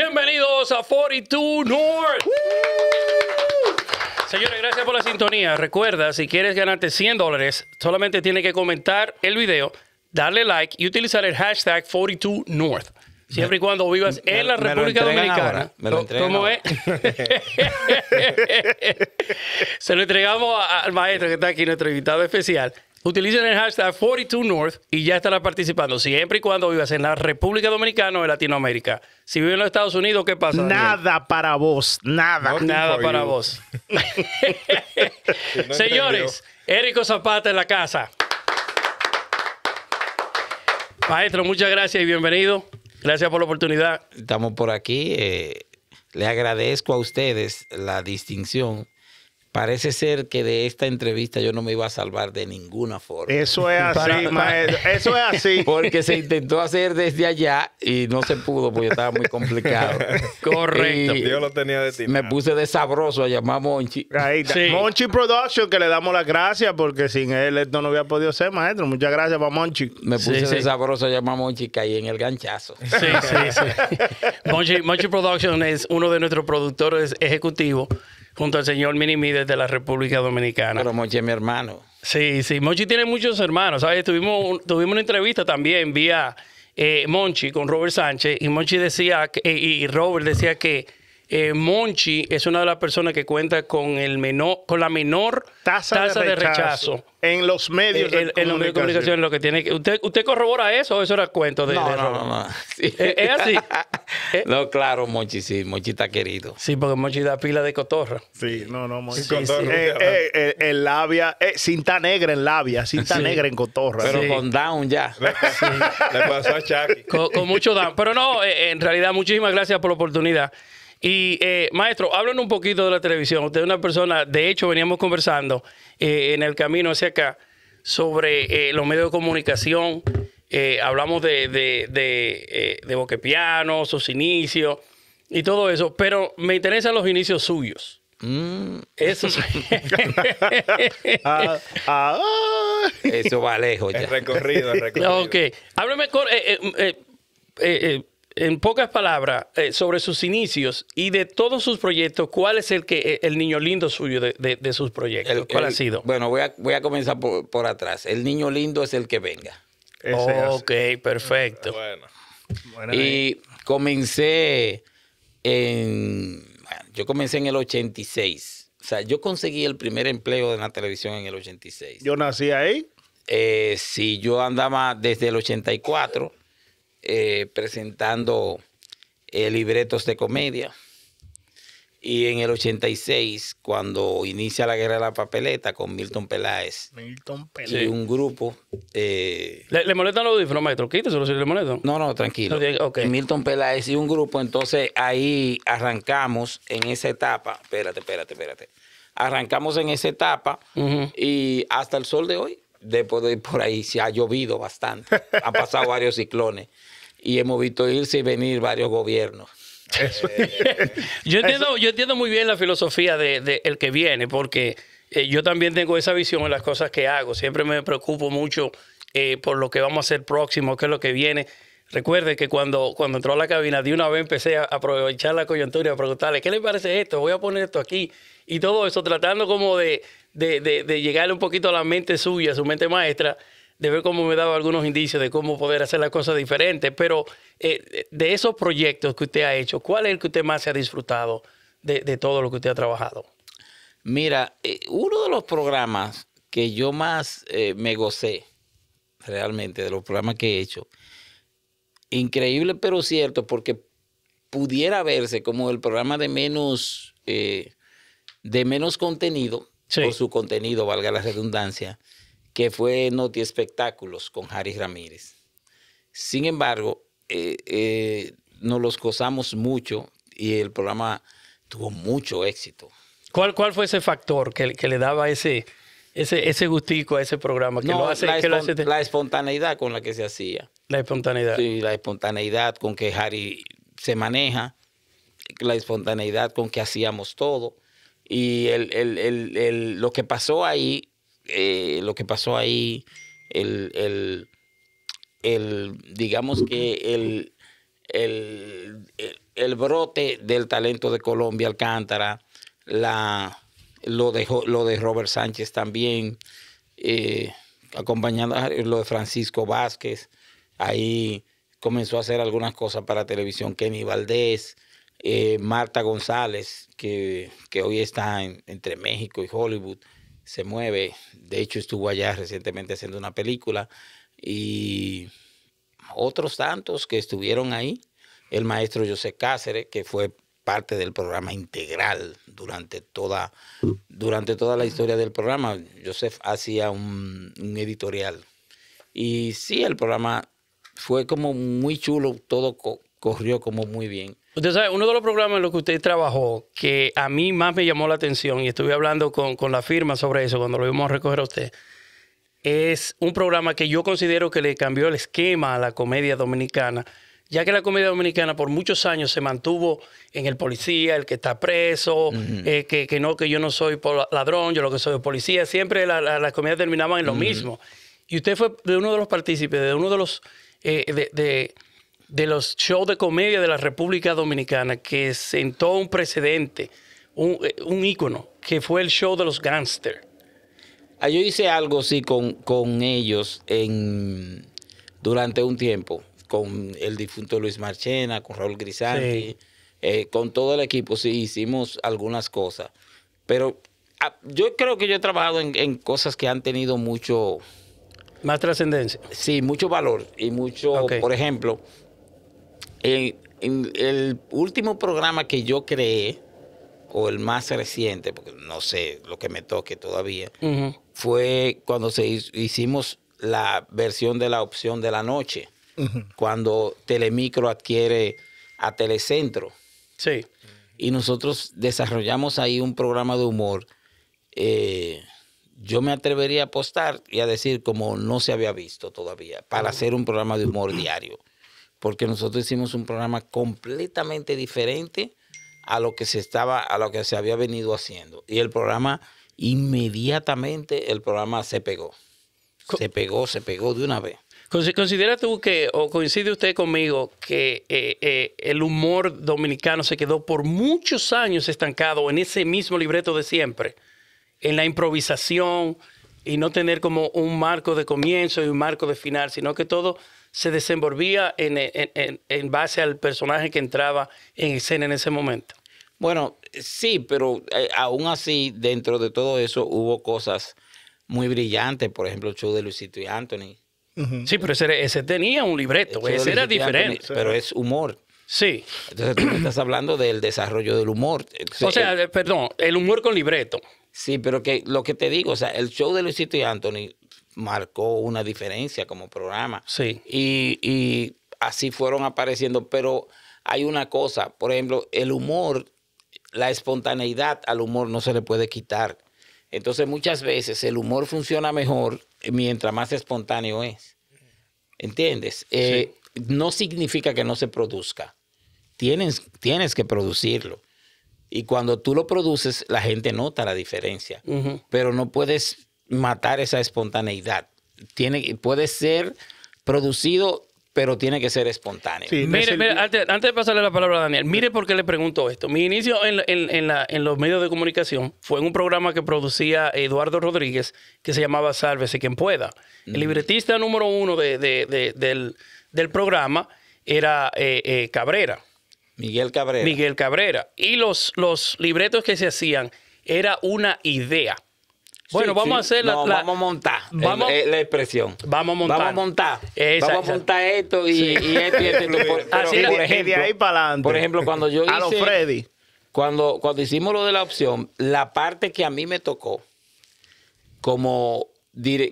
Bienvenidos a 42 North. Señores, gracias por la sintonía. Recuerda, si quieres ganarte 100 dólares, solamente tienes que comentar el video, darle like y utilizar el hashtag 42 North. Siempre y cuando vivas en la República Dominicana. Me lo ¿Cómo es? Se lo entregamos al maestro que está aquí, nuestro invitado especial utilicen el hashtag 42North y ya estará participando, siempre y cuando vivas en la República Dominicana o en Latinoamérica. Si vives en los Estados Unidos, ¿qué pasa? Nada para vos, nada. nada para vos. Señores, Érico Zapata en la casa. Maestro, muchas gracias y bienvenido. Gracias por la oportunidad. Estamos por aquí. Eh, le agradezco a ustedes la distinción Parece ser que de esta entrevista yo no me iba a salvar de ninguna forma. Eso es así, maestro. Eso es así. Porque se intentó hacer desde allá y no se pudo porque estaba muy complicado. Correcto. yo lo tenía de ti. Me puse de sabroso a llamar a Monchi. Monchi Production, que le damos las gracias porque sin él esto no hubiera podido ser, maestro. Muchas gracias para Monchi. Me puse de sabroso a llamar a Monchi y caí en el ganchazo. Sí, sí, sí. Monchi, Monchi Production es uno de nuestros productores ejecutivos junto al señor Minimi desde la República Dominicana. Pero Mochi es mi hermano. Sí, sí, Monchi tiene muchos hermanos, ¿sabes? Tuvimos, tuvimos una entrevista también vía eh, Monchi con Robert Sánchez y Monchi decía, que, eh, y Robert decía que eh, Monchi es una de las personas que cuenta con, el menor, con la menor tasa, de, rechazo. En los medios de comunicación. En los medios de comunicación, lo que tiene que, ¿Usted, ¿Usted corrobora eso o eso era cuento de, no, no, no, ¿Es, así? ¿Eh? no, claro, Monchi sí. Monchi está querido. Sí, porque Monchi da pila de cotorra. Sí, no, no, Monchi. Sí, en eh, labia, cinta negra en labia, cinta negra en cotorra. Pero con down ya. Le pasó, a Chucky. con, mucho down. Pero no, en realidad, muchísimas gracias por la oportunidad. Y eh, maestro, háblenos un poquito de la televisión. Usted es una persona, de hecho veníamos conversando eh, en el camino hacia acá sobre eh, los medios de comunicación. Eh, hablamos de, de, de, de Boquepiano, sus inicios y todo eso, pero me interesan los inicios suyos. Mm. Eso ah, ah. Eso va lejos ya. El recorrido, el recorrido. Ok, háblame con en pocas palabras, eh, sobre sus inicios y de todos sus proyectos, ¿cuál es el que eh, el niño lindo suyo de, sus proyectos? ¿Cuál ha sido? Bueno, voy a, comenzar por, atrás. El niño lindo es el que venga. ok, perfecto. Bueno, y comencé en... yo comencé en el 86. O sea, yo conseguí el primer empleo de la televisión en el 86. ¿Yo nací ahí? Eh, sí, yo andaba desde el 84 eh, presentando eh, libretos de comedia. Y en el 86, cuando inicia la guerra de la papeleta con Milton Peláez. Y un grupo. Eh, ¿Le, molestan los audífonos, maestro? No, no, tranquilo. Milton Peláez y un grupo. Entonces ahí arrancamos en esa etapa. Espérate, espérate, espérate. Arrancamos en esa etapa y hasta el sol de hoy. Después de por ahí se ha llovido bastante. Han pasado varios ciclones y hemos visto irse y venir varios gobiernos. yo, entiendo, yo entiendo muy bien la filosofía del de, el que viene, porque eh, yo también tengo esa visión en las cosas que hago. Siempre me preocupo mucho eh, por lo que vamos a hacer próximo, qué es lo que viene. Recuerde que cuando, cuando entró a la cabina, de una vez empecé a aprovechar la coyuntura y a preguntarle, ¿qué le parece esto? Voy a poner esto aquí. Y todo eso, tratando como de, de, de llegarle un poquito a la mente suya, a su mente maestra, de ver cómo me dado algunos indicios de cómo poder hacer las cosas diferentes, pero eh, de esos proyectos que usted ha hecho, ¿cuál es el que usted más se ha disfrutado de, todo lo que usted ha trabajado? Mira, eh, uno de los programas que yo más eh, me gocé realmente de los programas que he hecho, increíble pero cierto, porque pudiera verse como el programa de menos, de menos contenido, por su contenido, valga la redundancia, que fue Noti Espectáculos con Harry Ramírez. Sin embargo, eh, eh, nos los gozamos mucho y el programa tuvo mucho éxito. ¿Cuál, cuál fue ese factor que, que le daba ese, ese, gustico a ese programa? Que la, la espontaneidad con la que se hacía. La espontaneidad. Sí, la espontaneidad con que Harry se maneja, la espontaneidad con que hacíamos todo. Y lo que pasó ahí eh, lo que pasó ahí, el, digamos que el, el, brote del talento de Colombia Alcántara, la, lo, de, lo de Robert Sánchez también, eh, acompañando a lo de Francisco Vázquez, ahí comenzó a hacer algunas cosas para televisión, Kenny Valdés, eh, Marta González, que, hoy está entre México y Hollywood se mueve. De hecho, estuvo allá recientemente haciendo una película y otros tantos que estuvieron ahí. El maestro José Cáceres, que fue parte del programa integral durante toda, durante toda la historia del programa. Joseph hacía un, editorial. Y sí, el programa fue como muy chulo, todo corrió como muy bien. Usted sabe, uno de los programas en los que usted trabajó, que a mí más me llamó la atención, y estuve hablando con, la firma sobre eso cuando lo vimos a recoger a usted, es un programa que yo considero que le cambió el esquema a la comedia dominicana, ya que la comedia dominicana por muchos años se mantuvo en el policía, el que está preso, eh, que, no, que yo no soy ladrón, yo lo que soy es policía, siempre la, las comedias terminaban en lo mismo. Y usted fue de uno de los partícipes, de uno de los... Eh, de de los shows de comedia de la República Dominicana que sentó un precedente, un, eh, ícono, que fue el show de los gangsters. Ah, yo hice algo, sí, con, con ellos en, durante un tiempo, con el difunto Luis Marchena, con Raúl Grisanti, eh, con todo el equipo, sí, hicimos algunas cosas. Pero ah, yo creo que yo he trabajado en, cosas que han tenido mucho... Más trascendencia. Sí, mucho valor y mucho, por ejemplo, en, el último programa que yo creé, o el más reciente, porque no sé lo que me toque todavía, fue cuando se hicimos la versión de la opción de la noche, cuando Telemicro adquiere a Telecentro. Sí. Y nosotros desarrollamos ahí un programa de humor. Eh, yo me atrevería a apostar y a decir como no se había visto todavía, para hacer un programa de humor diario porque nosotros hicimos un programa completamente diferente a lo que se estaba, a lo que se había venido haciendo. Y el programa, inmediatamente el programa se pegó. Se pegó, se pegó de una vez. ¿Considera tú que, o coincide usted conmigo, que eh, eh, el humor dominicano se quedó por muchos años estancado en ese mismo libreto de siempre? En la improvisación y no tener como un marco de comienzo y un marco de final, sino que todo se desenvolvía en, base al personaje que entraba en escena en ese momento. Bueno, sí, pero eh, aún así, dentro de todo eso, hubo cosas muy brillantes. Por ejemplo, el show de Luisito y Anthony. Sí, pero ese, tenía un libreto, ese era diferente. pero es humor. Sí. Entonces tú estás hablando del desarrollo del humor. o sea, perdón, el humor con libreto. Sí, pero que lo que te digo, o sea, el show de Luisito y Anthony marcó una diferencia como programa. Sí. Y, así fueron apareciendo, pero hay una cosa, por ejemplo, el humor, la espontaneidad al humor no se le puede quitar. Entonces muchas veces el humor funciona mejor mientras más espontáneo es. ¿Entiendes? Eh, no significa que no se produzca. Tienes, tienes que producirlo. Y cuando tú lo produces, la gente nota la diferencia. Pero no puedes matar esa espontaneidad. Tiene, puede ser producido, pero tiene que ser espontáneo. mire, antes, de pasarle la palabra a Daniel, mire por qué le pregunto esto. Mi inicio en, los medios de comunicación fue en un programa que producía Eduardo Rodríguez que se llamaba Sálvese quien pueda. El libretista número uno del, programa era eh, eh, Cabrera. Miguel Cabrera. Miguel Cabrera. Y los, los libretos que se hacían era una idea. Bueno, vamos a hacer la, no, Vamos a montar eh, la expresión. Vamos a montar. Vamos a montar. vamos a montar esto y, esto y esto. Este, este, por, ejemplo, para adelante. Por ejemplo, cuando yo hice, A Freddy. Cuando, cuando hicimos lo de la opción, la parte que a mí me tocó como,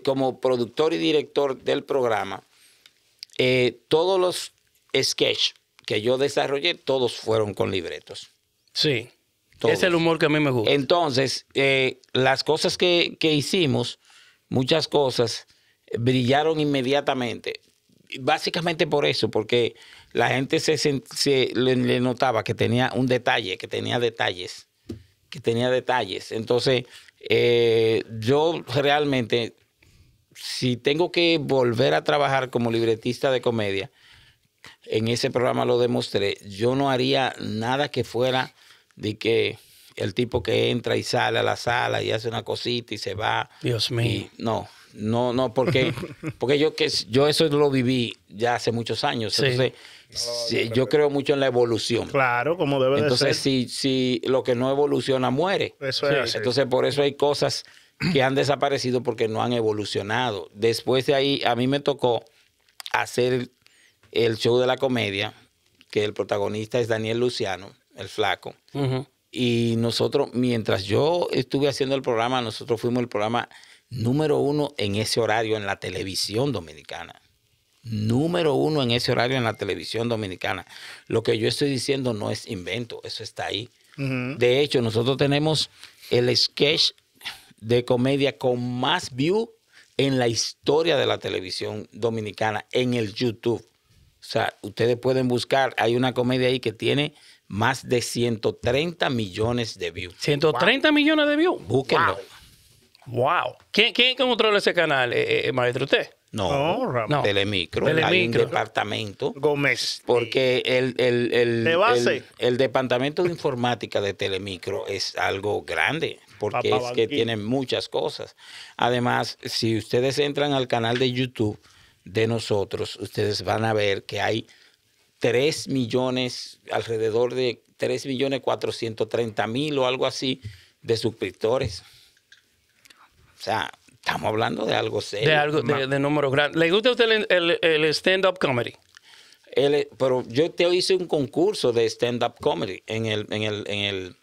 como productor y director del programa, eh, todos los sketches que yo desarrollé, todos fueron con libretos. Sí. Es el humor que a mí me gusta. Entonces, eh, las cosas que, hicimos, muchas cosas, eh, brillaron inmediatamente. Básicamente por eso, porque la gente se, le, notaba que tenía un detalle, que tenía detalles, que tenía detalles. Entonces, eh, yo realmente, si tengo que volver a trabajar como libretista de comedia, en ese programa lo demostré, yo no haría nada que fuera de que el tipo que entra y sale a la sala y hace una cosita y se va. Dios mío. no, no, no, porque, porque yo, que, yo eso lo viví ya hace muchos años. Entonces, yo creo mucho en la evolución. Claro, como debe de ser. Si, si lo que no evoluciona muere. Eso es. Entonces, por eso hay cosas que han desaparecido porque no han evolucionado. Después de ahí, a mí me tocó hacer el show de la comedia, que el protagonista es Daniel Luciano el flaco. Y nosotros, mientras yo estuve haciendo el programa, nosotros fuimos el programa número uno en ese horario en la televisión dominicana. Número uno en ese horario en la televisión dominicana. Lo que yo estoy diciendo no es invento, eso está ahí. De hecho, nosotros tenemos el sketch de comedia con más view en la historia de la televisión dominicana, en el YouTube. O sea, ustedes pueden buscar, hay una comedia ahí que tiene más de 130 millones de views. 130 millones de views. Búsquenlo. Wow. ¿Quién, controla ese canal, eh, eh maestro? ¿Usted? No, no, Telemicro. Telemicro. Hay un departamento. Gómez. Porque el, el, el, el, departamento de informática de Telemicro es algo grande, porque es que tiene muchas cosas. Además, si ustedes entran al canal de YouTube de nosotros, ustedes van a ver que hay 3 millones, alrededor de 3 millones 430 mil o algo así de suscriptores. O sea, estamos hablando de algo serio. De algo, de, números grandes. ¿Le gusta a usted el, stand-up comedy? pero yo te hice un concurso de stand-up comedy en el, en el, en el,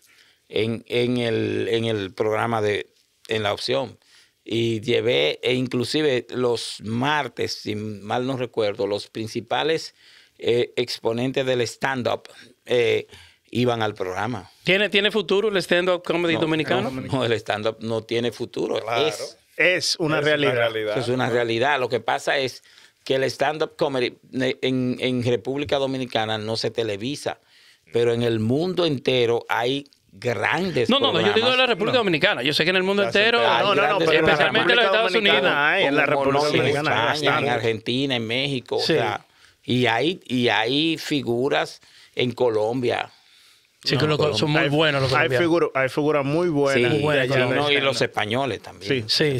en el, en el programa de, en la opción. Y llevé, e inclusive los martes, si mal no recuerdo, los principales eh, exponentes del stand-up eh, iban al programa. ¿Tiene, ¿tiene futuro el stand-up comedy dominicano? No, el stand-up no tiene futuro. Claro. Es, una, realidad. Es una realidad. Lo que pasa es que el stand-up comedy en, República Dominicana no se televisa, pero en el mundo entero hay grandes no, no, no, yo digo de la República Dominicana. Yo sé que en el mundo entero. No, no, no, especialmente en los Estados Unidos. en la República Dominicana. en Argentina, en México. O y hay, y hay figuras en Colombia. Sí, son muy buenos los hay figuras, hay figuras muy buenas. y, los españoles también. Sí, sí,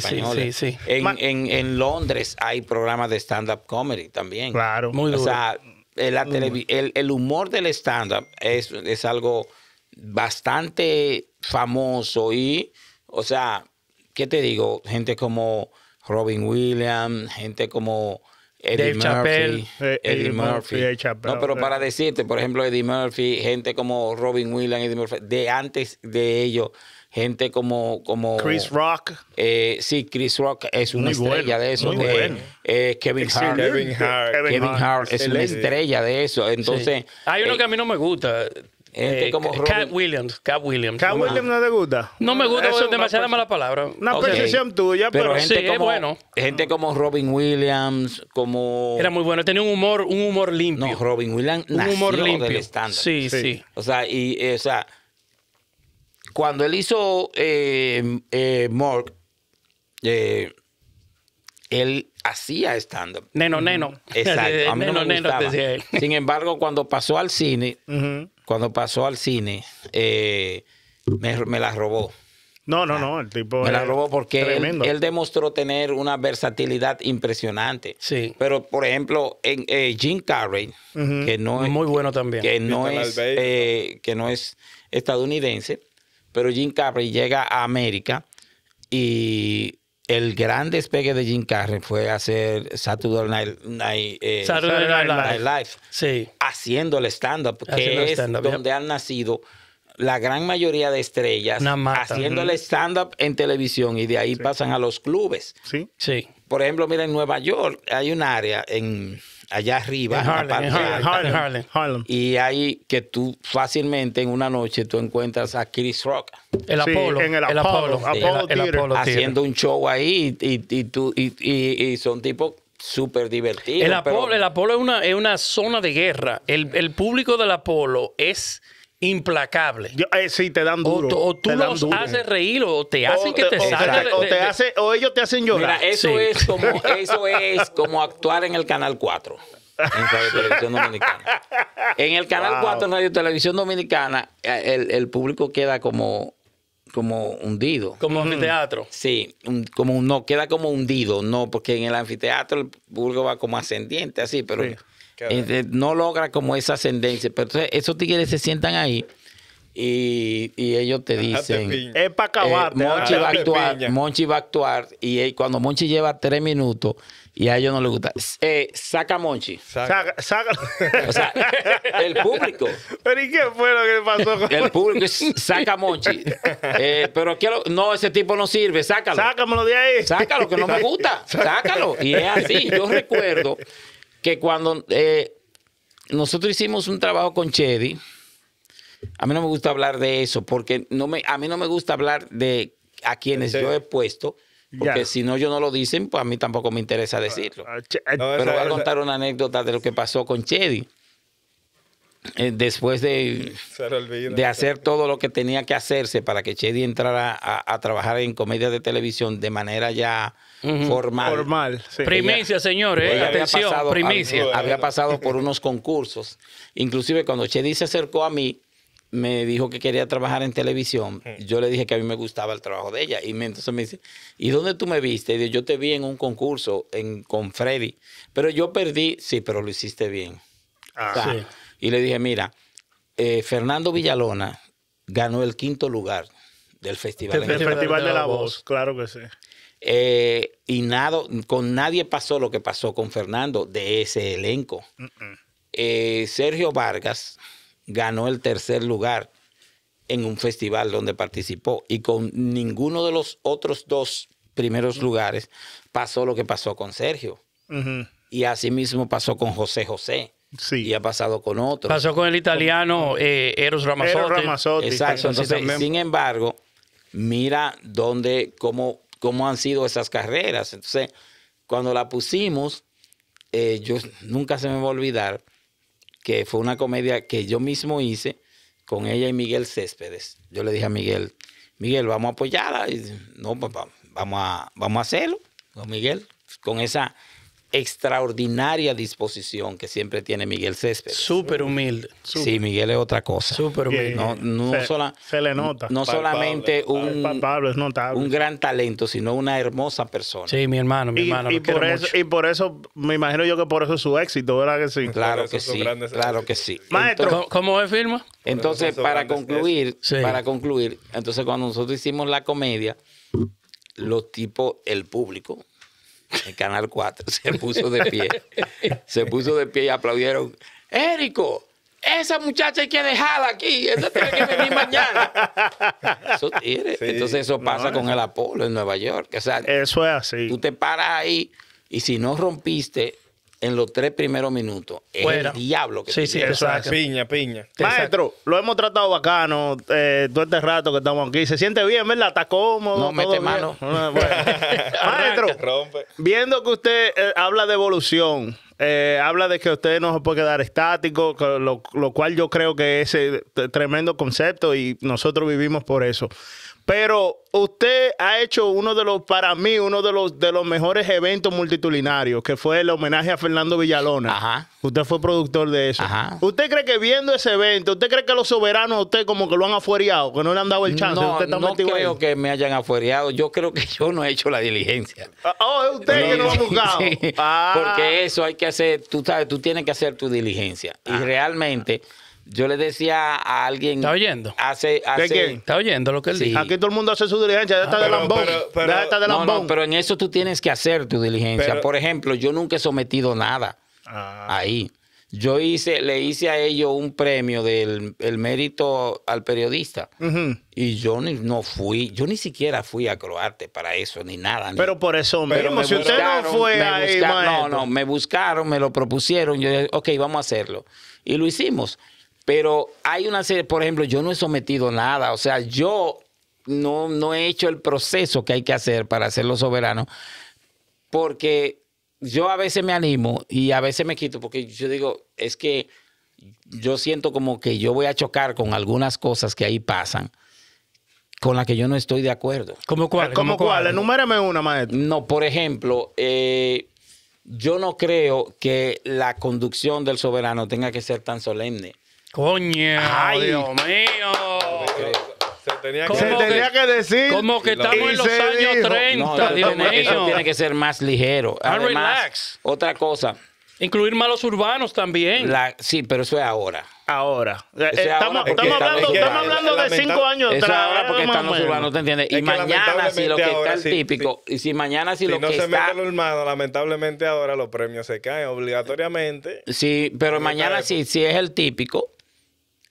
sí, en, Londres hay programas de stand-up comedy también. Claro. Muy duro. O sea, el, humor del stand-up es, es algo bastante famoso y, o sea, ¿qué te digo? Gente como Robin Williams, gente como Eddie Dave Chappelle, eh, eh, Eddie, Murphy. no, pero eh. para decirte, por ejemplo, Eddie Murphy, gente como Robin Williams, Eddie Murphy, de antes de ellos, gente como, como Chris Rock. sí, Chris Rock es una estrella de eso. Muy Kevin, Hart. Kevin Hart. es una estrella de eso. Entonces, hay uno que a mí no me gusta, Gente eh, eh, como Robin. Cat Williams. Cat Williams. Cat Williams no te gusta. No me gusta, eso es demasiada mala palabra. Una percepción tuya, pero, gente sí, bueno. Gente como Robin Williams, como. Era muy bueno, tenía un humor, un humor limpio. No, Robin Williams, un nació humor limpio. Del estándar. Sí, sí, O sea, y eh, o sea, cuando él hizo eh, Mork, él hacía stand Neno, neno. Exacto. A neno, Sin embargo, cuando pasó al cine, cuando pasó al cine, eh, me, la robó. No, no, no, el tipo. Me la robó porque él, demostró tener una versatilidad impresionante. Sí. Pero, por ejemplo, en eh, Jim Carrey, que no es. Muy bueno también. Que no es, eh, que no es estadounidense, pero Jim Carrey llega a América y el gran despegue de Jim Carrey fue hacer Saturday Night, eh, Live, sí. haciendo el stand-up, que es donde han nacido la gran mayoría de estrellas haciendo el stand-up en televisión y de ahí pasan a los clubes. Sí. sí. Por ejemplo, mira, en Nueva York hay un área en allá arriba. En Harlem, Y ahí que tú fácilmente en una noche tú encuentras a Chris Rock. El En el, Apolo. haciendo un show ahí y, son tipos súper divertidos. El Apolo, es, una, es una zona de guerra. El, el público del Apolo es implacable. Eh, sí, te dan duro. O, tú te los haces reír o te hacen que te salgan. O, ellos te hacen llorar. Mira, eso, es como, eso es como actuar en el Canal 4. En Radio Televisión Dominicana. En el Canal 4, en Radio Televisión Dominicana, eh, el, público queda como como hundido. Como anfiteatro. Sí, un, como no queda como hundido, no, porque en el anfiteatro el público va como ascendiente, así, pero eh, no logra como esa ascendencia. Pero entonces esos tigres se sientan ahí y, ellos te dicen... Es para eh, acabar. Monchi, va a actuar, Monchi va a actuar. Y cuando Monchi lleva tres minutos y a ellos no les gusta. Eh, saca Monchi. Saca. saca. O sea, el público. ¿Pero qué fue lo que pasó? El público saca Monchi. Eh, pero quiero, no, ese tipo no sirve, sácalo. Sácamelo de ahí. Sácalo, que no me gusta. Sácalo. Y es así. Yo recuerdo que cuando eh, nosotros hicimos un trabajo con Chedi, a mí no me gusta hablar de eso, porque no me, a mí no me gusta hablar de a quienes yo he puesto, porque si no yo no lo dicen, pues a mí tampoco me interesa decirlo. Ah, ah, eh, pero voy a contar una anécdota de lo que pasó con Chedi. Eh, después de, de hacer todo lo que tenía que hacerse para que Chedi entrara a, trabajar en comedia de televisión de manera ya formal. Formal, Primicia, señores, atención, había primicia. Había, pasado por unos concursos. Inclusive cuando Chedi se acercó a mí, me dijo que quería trabajar en televisión. Yo le dije que a mí me gustaba el trabajo de ella. Y me, entonces me dice, ¿y dónde tú me viste? Y yo te vi en un concurso con Freddy. Pero yo perdí, sí, pero lo hiciste bien. Ah, sí. Y le dije, mira, eh, Fernando Villalona ganó el quinto lugar del Festival, el Festival, de, la, voz. Claro que sí. Eh, y nada, con nadie pasó lo que pasó con Fernando de ese elenco. Eh, Sergio Vargas ganó el tercer lugar en un festival donde participó y con ninguno de los otros dos primeros lugares pasó lo que pasó con Sergio. Y así mismo pasó con José José. Y ha pasado con otros. Pasó con el italiano eh, Eros Ramazzotti. Exacto. sin embargo, mira dónde, cómo, cómo han sido esas carreras. Entonces, cuando la pusimos, eh, yo nunca se me va a olvidar que fue una comedia que yo mismo hice con ella y Miguel Céspedes. Yo le dije a Miguel, Miguel, vamos a apoyarla. Y, no, papá, pues, vamos a, vamos a hacerlo, con Miguel, con esa extraordinaria disposición que siempre tiene Miguel Céspedes. Súper humilde. Sí, Miguel es otra cosa. Súper humilde. No, se, le nota. No solamente un, un gran talento, sino una hermosa persona. Sí, mi hermano, mi hermano. Y por, eso, y por eso, me imagino yo que por eso es su éxito, ¿verdad que sí? Claro que sí, claro que sí. Maestro. ¿Cómo es firma? Entonces, para concluir, para concluir, entonces cuando nosotros hicimos la comedia, los tipos, el público, el Canal 4, se puso de pie. se puso de pie y aplaudieron. Érico, esa muchacha hay que dejarla aquí, esa tiene que venir mañana. Eso tiene. Entonces eso pasa con el Apolo en Nueva York. eso es así. Tú te paras ahí y si no rompiste en los tres primeros minutos. el diablo que Sí, sí, exacto. Piña, piña. Maestro, lo hemos tratado bacano eh, todo este rato que estamos aquí. Se siente bien, ¿verdad? Está cómodo. No, mete mano. Ah, Maestro, viendo que usted eh, habla de evolución, eh, habla de que usted no se puede quedar estático, lo, lo cual yo creo que es eh, tremendo concepto y nosotros vivimos por eso. Pero usted ha hecho uno de los, para mí, uno de los, de los mejores eventos multitudinarios, que fue el homenaje a Fernando Villalona. Ajá. Usted fue productor de eso. Ajá. ¿Usted cree que viendo ese evento, usted cree que los soberanos a usted como que lo han afuereado, que no le han dado el chance? No, no creo que me hayan afuereado. Yo creo que yo no he hecho la diligencia. Ah, oh, es usted que lo ha buscado. Ah. Porque eso hay que hacer, tú sabes, tú tienes que hacer tu diligencia. Y ah. realmente... Yo le decía a alguien. ¿Está oyendo? Hace, hace... ¿Está oyendo lo que él dice? Aquí todo el mundo hace su diligencia, ya ah, está de lambón. Pero, ya está de lambón. no, pero en eso tú tienes que hacer tu diligencia. Por ejemplo, yo nunca he sometido nada ah. ahí. Yo hice, le hice a ellos un premio del el mérito al periodista. Y yo ni, no fui, yo ni siquiera fui a Croate para eso, ni nada. Pero por eso Pero como si usted no fue ahí, No, no, me buscaron, me lo propusieron. Yo dije, ok, vamos a hacerlo. Y lo hicimos. Pero hay una serie, por ejemplo, yo no he sometido nada, o sea, yo no, he hecho el proceso que hay que hacer para hacerlo soberano, porque yo a veces me animo y a veces me quito, porque yo digo, es que yo siento como que yo voy a chocar con algunas cosas que ahí pasan con las que yo no estoy de acuerdo. ¿Cómo cuál? ¿Cómo, cuál? Enumérame una, maestro. No, por ejemplo, eh, yo no creo que la conducción del soberano tenga que ser tan solemne. Coño, Ay. Dios mío. Se tenía que, decir. Como que estamos en los años 30, Dios mío. Eso tiene que ser más ligero. Ah, Además, Otra cosa. Incluir malos urbanos también. sí, pero eso es ahora. Ahora. estamos, hablando, de cinco años atrás. ahora porque están los urbanos, ¿te entiendes? y mañana, si lo que está el típico, y si mañana, si, lo que está... Si no se mete el urbano, lamentablemente ahora los premios se caen obligatoriamente. Sí, pero mañana, si, si es el típico,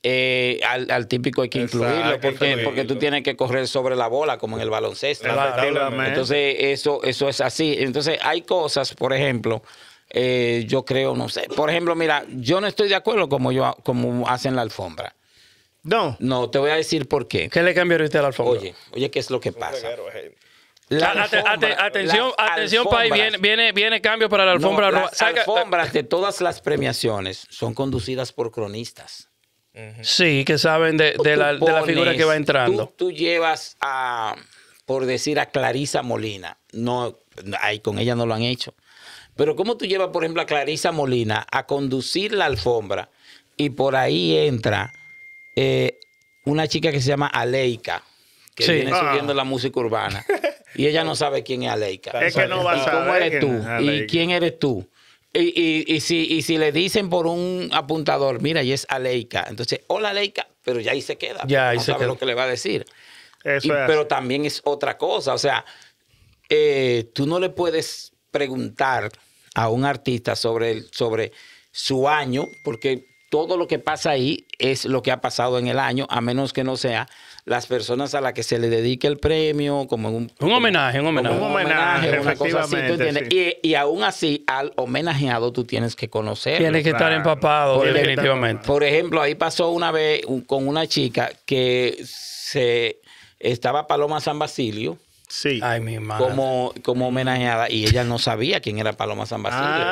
eh, al, típico hay que incluirlo porque, porque tú tienes que correr sobre la bola como en el baloncesto. Entonces eso, eso es así. Entonces hay cosas, por ejemplo, eh, yo creo, no sé. Por ejemplo, mira, yo no estoy de acuerdo como yo como hacen la alfombra. No. No, te voy a decir por qué. ¿Qué le cambió usted a la alfombra? Oye, oye, ¿qué es lo que pasa? Eh. Ah, atención, atención país, viene, viene, viene, cambio para la alfombra. las alfombras de todas las premiaciones son conducidas por cronistas. Sí, que saben de, la, figura que va entrando. Tú, tú, llevas a, por decir, a Clarisa Molina. No, hay con ella no lo han hecho. Pero ¿cómo tú llevas, por ejemplo, a Clarisa Molina a conducir la alfombra y por ahí entra eh, una chica que se llama Aleika, que viene ah. subiendo la música urbana y ella no sabe quién es Aleika. Es que no va a saber. ¿Cómo eres tú? ¿Y quién eres tú? Y, y, y, si, y, si, le dicen por un apuntador, mira, y es Aleika, entonces, hola Aleika, pero ya ahí se queda. Ya ahí no sabe lo que le va a decir. Pero también es otra cosa, o sea, eh, tú no le puedes preguntar a un artista sobre, sobre su año, porque todo lo que pasa ahí es lo que ha pasado en el año, a menos que no sea las personas a las que se le dedique el premio, como un, un homenaje, un homenaje. Un homenaje, una cosa así, Y, aún así, al homenajeado tú tienes que conocer. Tienes que estar empapado, definitivamente. por ejemplo, ahí pasó una vez con una chica que se estaba Paloma San Basilio Sí. Como, como homenajeada. Y ella no sabía quién era Paloma San Basilio.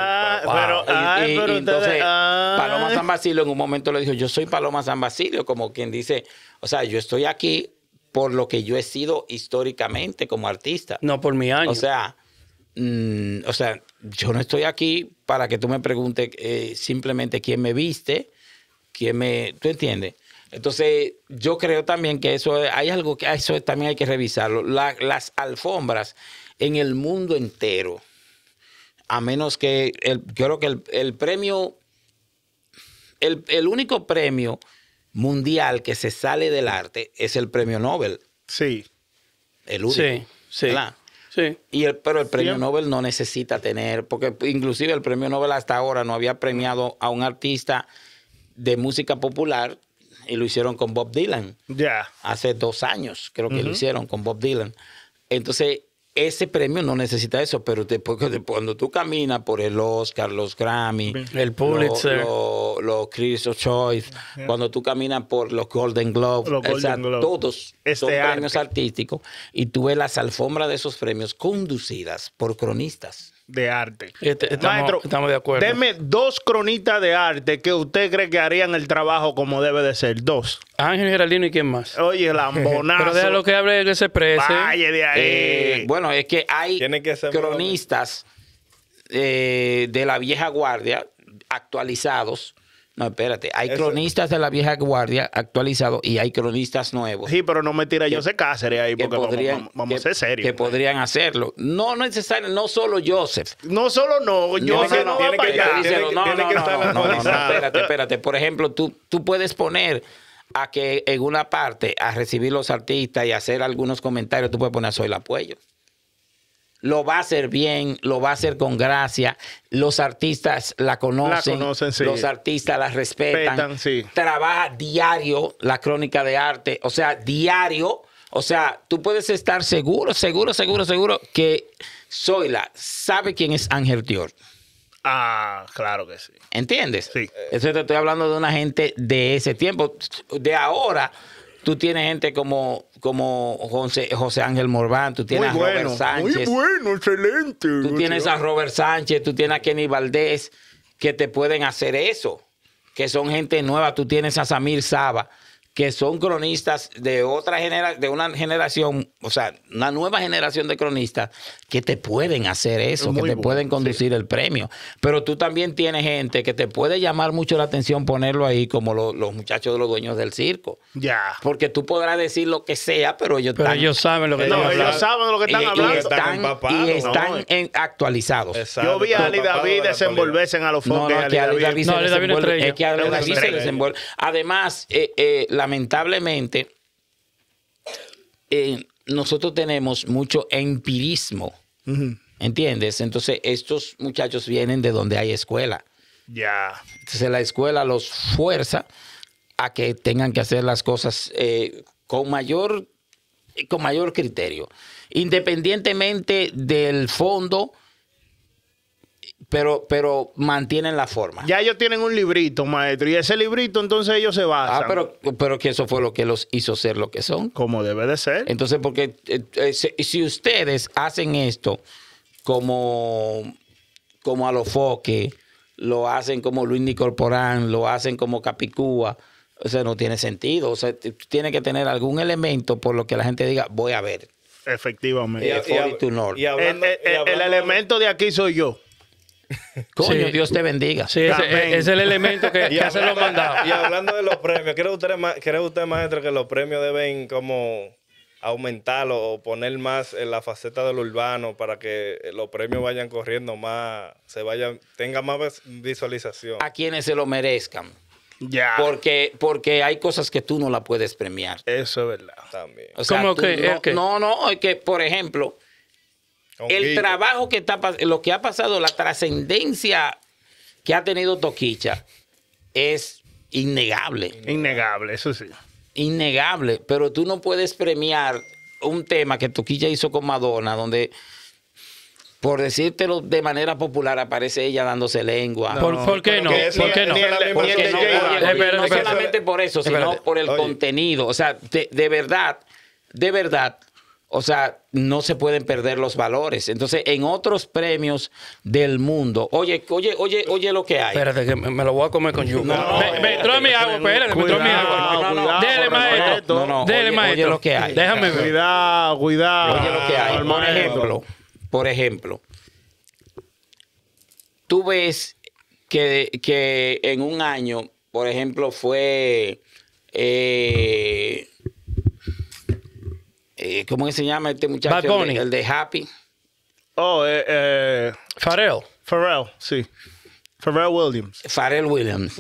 entonces, Paloma San Basilio en un momento le dijo: Yo soy Paloma San Basilio, como quien dice, o sea, yo estoy aquí por lo que yo he sido históricamente como artista. No por mi año. O sea, mm, o sea yo no estoy aquí para que tú me preguntes eh, simplemente quién me viste, quién me. ¿Tú entiendes? Entonces, yo creo también que eso hay algo que eso también hay que revisarlo. las alfombras en el mundo entero, a menos que yo creo que el, premio, el, único premio mundial que se sale del arte es el premio Nobel. Sí. El único. Sí, sí. Y pero el premio Nobel no necesita tener, porque inclusive el premio Nobel hasta ahora no había premiado a un artista de música popular y lo hicieron con Bob Dylan. Ya. Hace dos años creo que lo hicieron con Bob Dylan. Entonces, ese premio no necesita eso, pero cuando tú caminas por el Oscar, los Grammy, el Pulitzer, los lo, Choice, cuando tú caminas por los Golden Globes, todos este son premios artísticos, y tú ves las alfombras de esos premios conducidas por cronistas de arte. Este, estamos, Maestro, de acuerdo. Deme dos cronistas de arte que usted cree que harían el trabajo como debe de ser. Dos. Ángel Geraldino y quién más. Oye, lambonazo. Pero déjalo que hable que ese prese. Vaya de ahí. Eh, bueno, es que hay cronistas eh, de la vieja guardia actualizados no, espérate. Hay cronistas de la vieja guardia actualizados y hay cronistas nuevos. Sí, pero no me tira yo Cáceres ahí porque vamos, a ser serios. Que podrían hacerlo. No necesariamente, no solo Joseph. No solo no, Joseph no, no, no, va para allá. no, no, no, no, espérate, espérate. Por ejemplo, tú, tú puedes poner a que en una parte, a recibir los artistas y hacer algunos comentarios, tú puedes poner a Soy Apoyo lo va a hacer bien, lo va a hacer con gracia. Los artistas la conocen, conocen los artistas la respetan. Trabaja diario la crónica de arte, o sea, diario. O sea, tú puedes estar seguro, seguro, seguro, seguro que Zoila sabe quién es Ángel Dior. Ah, claro que sí. ¿Entiendes? Sí. Eso te estoy hablando de una gente de ese tiempo. De ahora, tú tienes gente como como José, Ángel Morván, tú tienes a Robert Sánchez. Muy bueno, excelente. Tú tienes a Robert Sánchez, tú tienes a Kenny Valdés, que te pueden hacer eso, que son gente nueva. Tú tienes a Samir Saba que son cronistas de otra genera de una generación, o sea, una nueva generación de cronistas que te pueden hacer eso, que te pueden conducir el premio. Pero tú también tienes gente que te puede llamar mucho la atención ponerlo ahí, como los muchachos de los dueños del circo. Ya. Porque tú podrás decir lo que sea, pero ellos, pero ellos saben lo que están hablando. y, están, actualizados. Yo vi a Ali David desenvolverse en a los fondos. No, no, no, David es que David se desenvuelve. Además, eh, eh, lamentablemente eh, nosotros tenemos mucho empirismo. ¿Entiendes? Entonces, estos muchachos vienen de donde hay escuela. Ya. Entonces, la escuela los fuerza a que tengan que hacer las cosas eh, con mayor con mayor criterio, independientemente del fondo pero, pero mantienen la forma. Ya ellos tienen un librito, maestro, y ese librito entonces ellos se basan. Ah, pero, pero que eso fue lo que los hizo ser lo que son. Como debe de ser. Entonces, porque eh, eh, si ustedes hacen esto como, como a los foques, lo hacen como Luis Nicorporán, lo hacen como Capicúa, o sea, no tiene sentido. O sea, tiene que tener algún elemento por lo que la gente diga, voy a ver. Efectivamente. Y, el elemento de aquí soy yo. Coño, Dios te bendiga. es el elemento que, se lo los Y hablando de los premios, ¿cree usted, maestro, que los premios deben como aumentarlo o poner más en la faceta de lo urbano para que los premios vayan corriendo más, se vayan, tenga más visualización? A quienes se lo merezcan. Ya. Porque, porque hay cosas que tú no la puedes premiar. Eso es verdad. También. no, no, es que por ejemplo, el trabajo que está lo que ha pasado, la trascendencia que ha tenido Toquicha es innegable. Innegable, eso sí. Innegable, pero tú no puedes premiar un tema que Toquilla hizo con Madonna, donde, por decírtelo de manera popular, aparece ella dándose lengua. ¿Por, qué no? ¿Por, qué no? No solamente por eso, sino por el contenido. O sea, de verdad, de verdad, o sea, no se pueden perder los valores. Entonces, en otros premios del mundo, oye, oye, oye, oye lo que hay. Espérate, que me, lo voy a comer con yuca. No, me, mi agua, espérate, me entró mi agua. No, no, Dele, maestro. No, no, Dele, oye, maestro. Oye lo que hay. Déjame ver. Cuidado, cuidado. Oye lo que hay. Por ejemplo, por ejemplo, tú ves que, que en un año, por ejemplo, fue... Eh, eh, ¿cómo se llama este muchacho? El, de Happy. Oh, eh, eh, Pharrell. Pharrell, sí. Pharrell Williams. Pharrell Williams.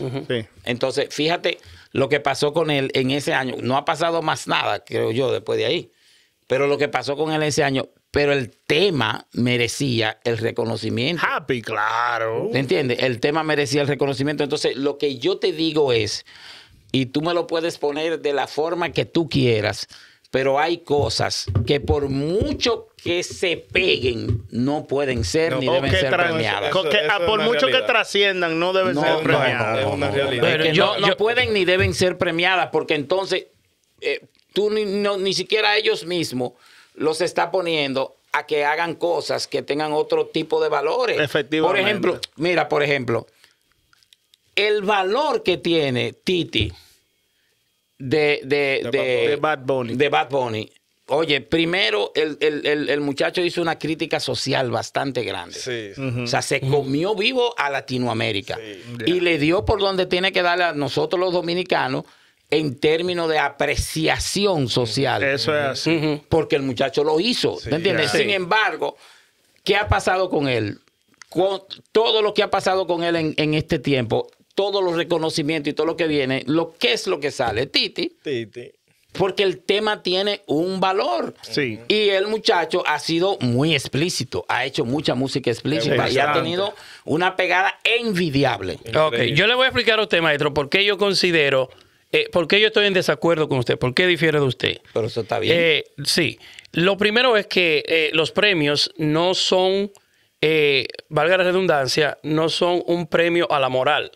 Entonces, fíjate lo que pasó con él en ese año. No ha pasado más nada, creo yo, después de ahí. Pero lo que pasó con él ese año, pero el tema merecía el reconocimiento. Happy, claro. ¿Me entiendes? El tema merecía el reconocimiento. Entonces, lo que yo te digo es, y tú me lo puedes poner de la forma que tú quieras, pero hay cosas que por mucho que se peguen, no pueden ser ni deben ser premiadas. Ah, por mucho que trasciendan, no deben ser premiadas. es una no, pueden ni deben ser premiadas, porque entonces eh, tú ni, ni siquiera ellos mismos los está poniendo a que hagan cosas que tengan otro tipo de valores. Efectivamente. Por ejemplo, mira, por ejemplo, el valor que tiene Titi de, de, de, Bad Bunny. Oye, primero el, muchacho hizo una crítica social bastante grande. O sea, se comió vivo a Latinoamérica. Y le dio por donde tiene que darle a nosotros los dominicanos en términos de apreciación social. Eso es así. Porque el muchacho lo hizo. ¿me entiendes? Sin embargo, ¿qué ha pasado con él? Con todo lo que ha pasado con él en, en este tiempo todos los reconocimientos y todo lo que viene, lo que es lo que sale, Titi. Titi. Porque el tema tiene un valor. Sí. Y el muchacho ha sido muy explícito, ha hecho mucha música explícita y ha tenido una pegada envidiable. Ok, yo le voy a explicar a usted, maestro, por qué yo considero, eh, por qué yo estoy en desacuerdo con usted, por qué difiere de usted. Pero eso está bien. Eh, sí, lo primero es que eh, los premios no son, eh, valga la redundancia, no son un premio a la moral.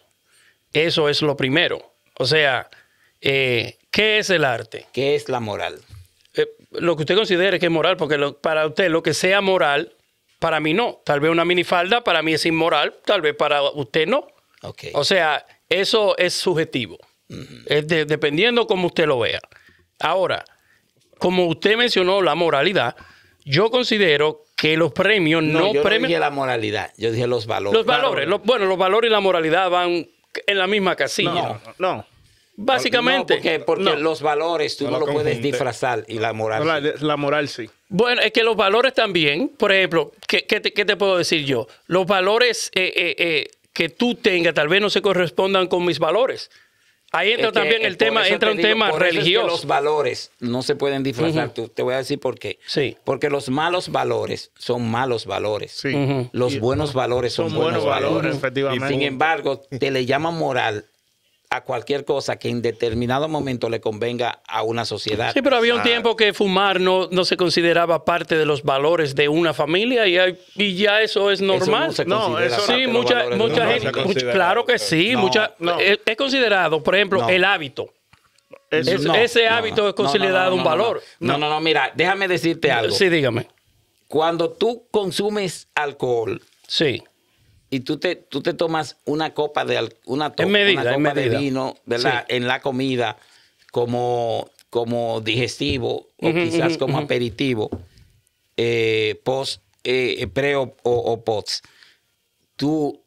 Eso es lo primero. O sea, eh, ¿qué es el arte? ¿Qué es la moral? Eh, lo que usted considere que es moral, porque para usted lo que sea moral, para mí no. Tal vez una minifalda para mí es inmoral, tal vez para usted no. O sea, eso es subjetivo. dependiendo cómo usted lo vea. Ahora, como usted mencionó la moralidad, yo considero que los premios no, no yo dije la moralidad, yo dije los valores. Los valores, bueno, los valores y la moralidad van en la misma casilla. No, Básicamente. porque, los valores tú no, lo, puedes disfrazar y la moral. La, moral sí. Bueno, es que los valores también, por ejemplo, ¿qué, te, puedo decir yo? Los valores eh, eh, eh, que tú tengas tal vez no se correspondan con mis valores. Ahí entra también el tema, entra un tema religioso. los valores no se pueden disfrazar. te voy a decir por qué. Sí. Porque los malos valores son malos valores. Sí. Los buenos valores son, buenos, valores. Efectivamente. Sin embargo, te le llama moral a cualquier cosa que en determinado momento le convenga a una sociedad. Sí, pero había un tiempo que fumar no, no se consideraba parte de los valores de una familia y, y ya eso es normal. no, sí, mucha, gente, claro que sí, mucha, eh, es, considerado, por ejemplo, el hábito. ese hábito es considerado un valor. No no. no, mira, déjame decirte algo. Sí, dígame. Cuando tú consumes alcohol, sí y tú te, tú te tomas una copa de una, de vino en la comida como, como digestivo o quizás como aperitivo, eh, post, eh, pre o, o post, tú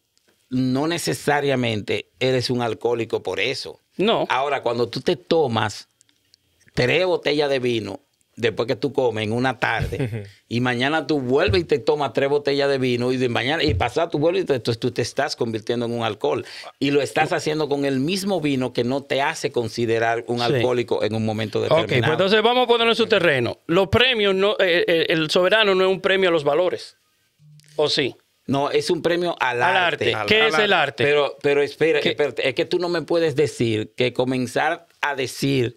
no necesariamente eres un alcohólico por eso. No. Ahora, cuando tú te tomas tres botellas de vino después que tú comes en una tarde y mañana tú vuelves y te tomas tres botellas de vino y de mañana y pasado tú vuelves y tú, te estás convirtiendo en un alcohol y lo estás haciendo con el mismo vino que no te hace considerar un alcohólico en un momento determinado. Ok, pues entonces vamos a ponerlo en su terreno. Los premios, eh, eh, el soberano no es un premio a los valores, ¿o sí? No, es un premio al, arte. ¿Qué es el arte? Pero, pero espera, es que tú no me puedes decir que comenzar a decir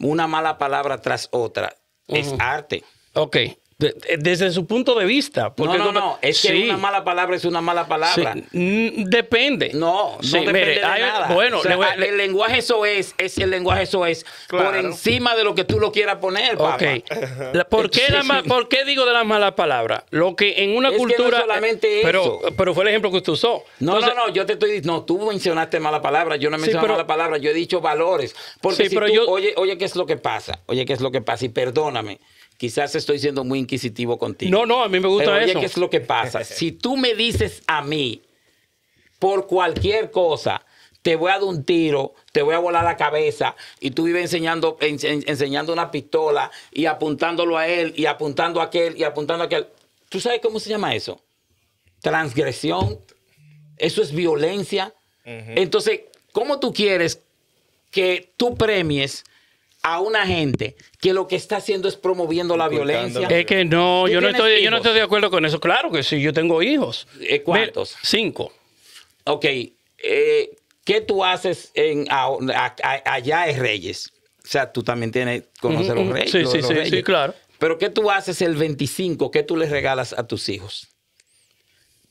una mala palabra tras otra es arte. Ok, desde su punto de vista. Porque no, no, no. Es que una mala palabra es una mala palabra. Depende. No, no depende nada. Bueno, el lenguaje eso es, es el lenguaje eso es. Por encima de lo que tú lo quieras poner, porque ¿por, qué digo de las malas palabras? Lo que en una cultura... Eh, pero, pero fue el ejemplo que usted usó. No, no, no. Yo te estoy diciendo, no, tú mencionaste mala palabra. Yo no mencioné mala palabra. Yo he dicho valores. Porque oye, oye, ¿qué es lo que pasa? Oye, ¿qué es lo que pasa? Y perdóname. Quizás estoy siendo muy inquisitivo contigo. No, no, a mí me gusta Pero, eso. Oye, ¿qué es lo que pasa? si tú me dices a mí, por cualquier cosa, te voy a dar un tiro, te voy a volar la cabeza, y tú vives enseñando, enseñando una pistola y apuntándolo a él, y apuntando a aquel, y apuntando a aquel. ¿Tú sabes cómo se llama eso? Transgresión. Eso es violencia. Entonces, ¿cómo tú quieres que tú premies a una gente que lo que está haciendo es promoviendo la violencia. Es que no, yo no, estoy, yo no estoy de acuerdo con eso. Claro que sí, yo tengo hijos. Eh, ¿Cuántos? cinco. Ok. Eh, ¿Qué tú haces en, allá en Reyes? O sea, tú también tienes conocer los Reyes. Sí, sí, sí, claro. Pero ¿qué tú haces el 25? ¿Qué tú les regalas a tus hijos?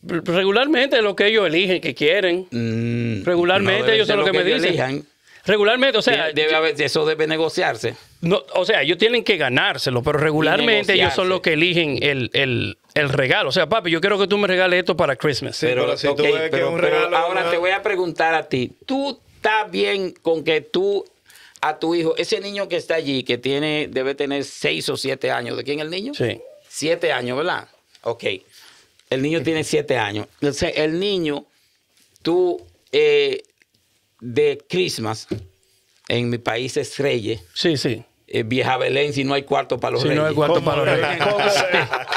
regularmente lo que ellos eligen, que quieren. Mm, regularmente ellos son lo que, me dicen. Regularmente, o sea. eso debe negociarse. No, o sea, ellos tienen que ganárselo, pero regularmente ellos son los que eligen el, regalo. O sea, papi, yo quiero que tú me regales esto para Christmas. pero, ahora te voy a preguntar a ti. ¿Tú estás bien con que tú a tu hijo, ese niño que está allí, que tiene, debe tener seis o siete años. ¿De quién el niño? Sí. Siete años, ¿verdad? Ok. El niño tiene siete años. Entonces, el niño, tú eh, de Christmas en mi país es Reyes. Sí, sí. Eh, vieja Belén, si no hay cuarto para los si no hay cuarto para los reyes.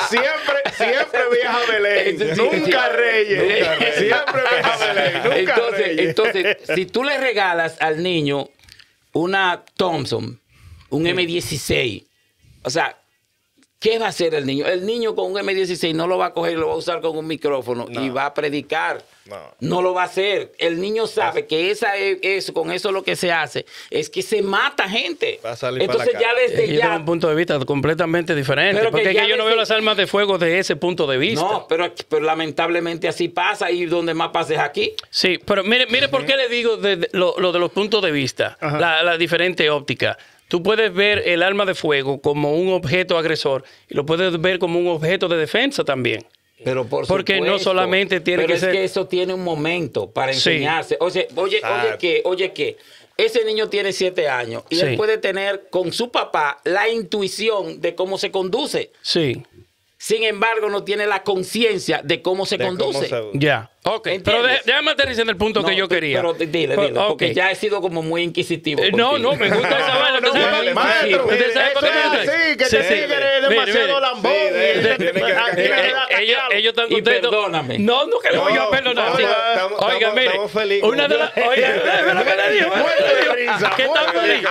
siempre, siempre vieja Belén. nunca, reyes. siempre vieja Belén. entonces, si tú le regalas al niño una Thompson, un M16, o sea, ¿qué va a hacer el niño? El niño con un M16 no lo va a coger, lo va a usar con un micrófono y va a predicar. No. lo va a hacer. El niño sabe ah. que esa e, es, con eso lo que se hace es que se mata gente. a salir Entonces ya desde ya... un punto de vista completamente diferente. porque yo no veo las armas de fuego de ese punto de vista. No, pero, pero lamentablemente así pasa y donde más pasa es aquí. Sí, pero mire, mire por qué le digo de, lo, de los puntos de vista, la, la diferente óptica. Tú puedes ver el arma de fuego como un objeto agresor y lo puedes ver como un objeto de defensa también. Pero por Porque no solamente tiene pero que es ser... que eso tiene un momento para enseñarse. oye, oye que, oye que, ese niño tiene siete años y él puede tener con su papá la intuición de cómo se conduce. Sí. Sin embargo, no tiene la conciencia de cómo se conduce. Ya. Ok, pero déjame aterrizar en el punto que yo quería. Pero dile, dile, pues, porque ya he sido como muy inquisitivo. Eh, no, no, me gusta esa vaina. maestro, ¿usted sabe por Sí, que te sí, eres demasiado lambón. Eh. Ellos están contentos. perdóname. No, no, que les voy a perdonar. Oiga, mire. Estamos felices. Una de las... Oiga, lo que le Que están feliz?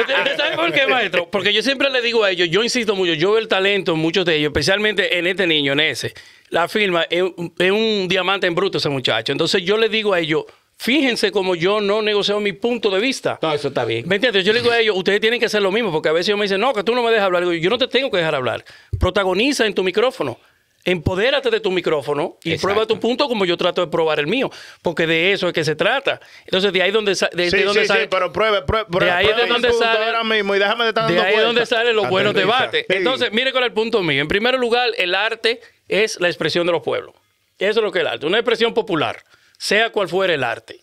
¿Usted sabe por qué, maestro? Porque yo siempre le digo a ellos, yo insisto mucho, yo veo el talento en muchos de ellos, especialmente en este niño, en ese la firma, es, un diamante en bruto ese muchacho. Entonces yo le digo a ellos, fíjense como yo no negocio mi punto de vista. No, eso está bien. ¿Me Yo le digo a ellos, ustedes tienen que hacer lo mismo, porque a veces ellos me dicen, no, que tú no me dejas hablar. yo no te tengo que dejar hablar. Protagoniza en tu micrófono empodérate de tu micrófono y prueba tu punto como yo trato de probar el mío, porque de eso es que se trata. Entonces, de ahí donde, de, donde sale. pero pruebe, pruebe, de ahí donde sale, mismo y déjame de estar dando De ahí donde salen los buenos debates. Entonces, mire con el punto mío. En primer lugar, el arte es la expresión de los pueblos. Eso es lo que es el arte, una expresión popular, sea cual fuera el arte.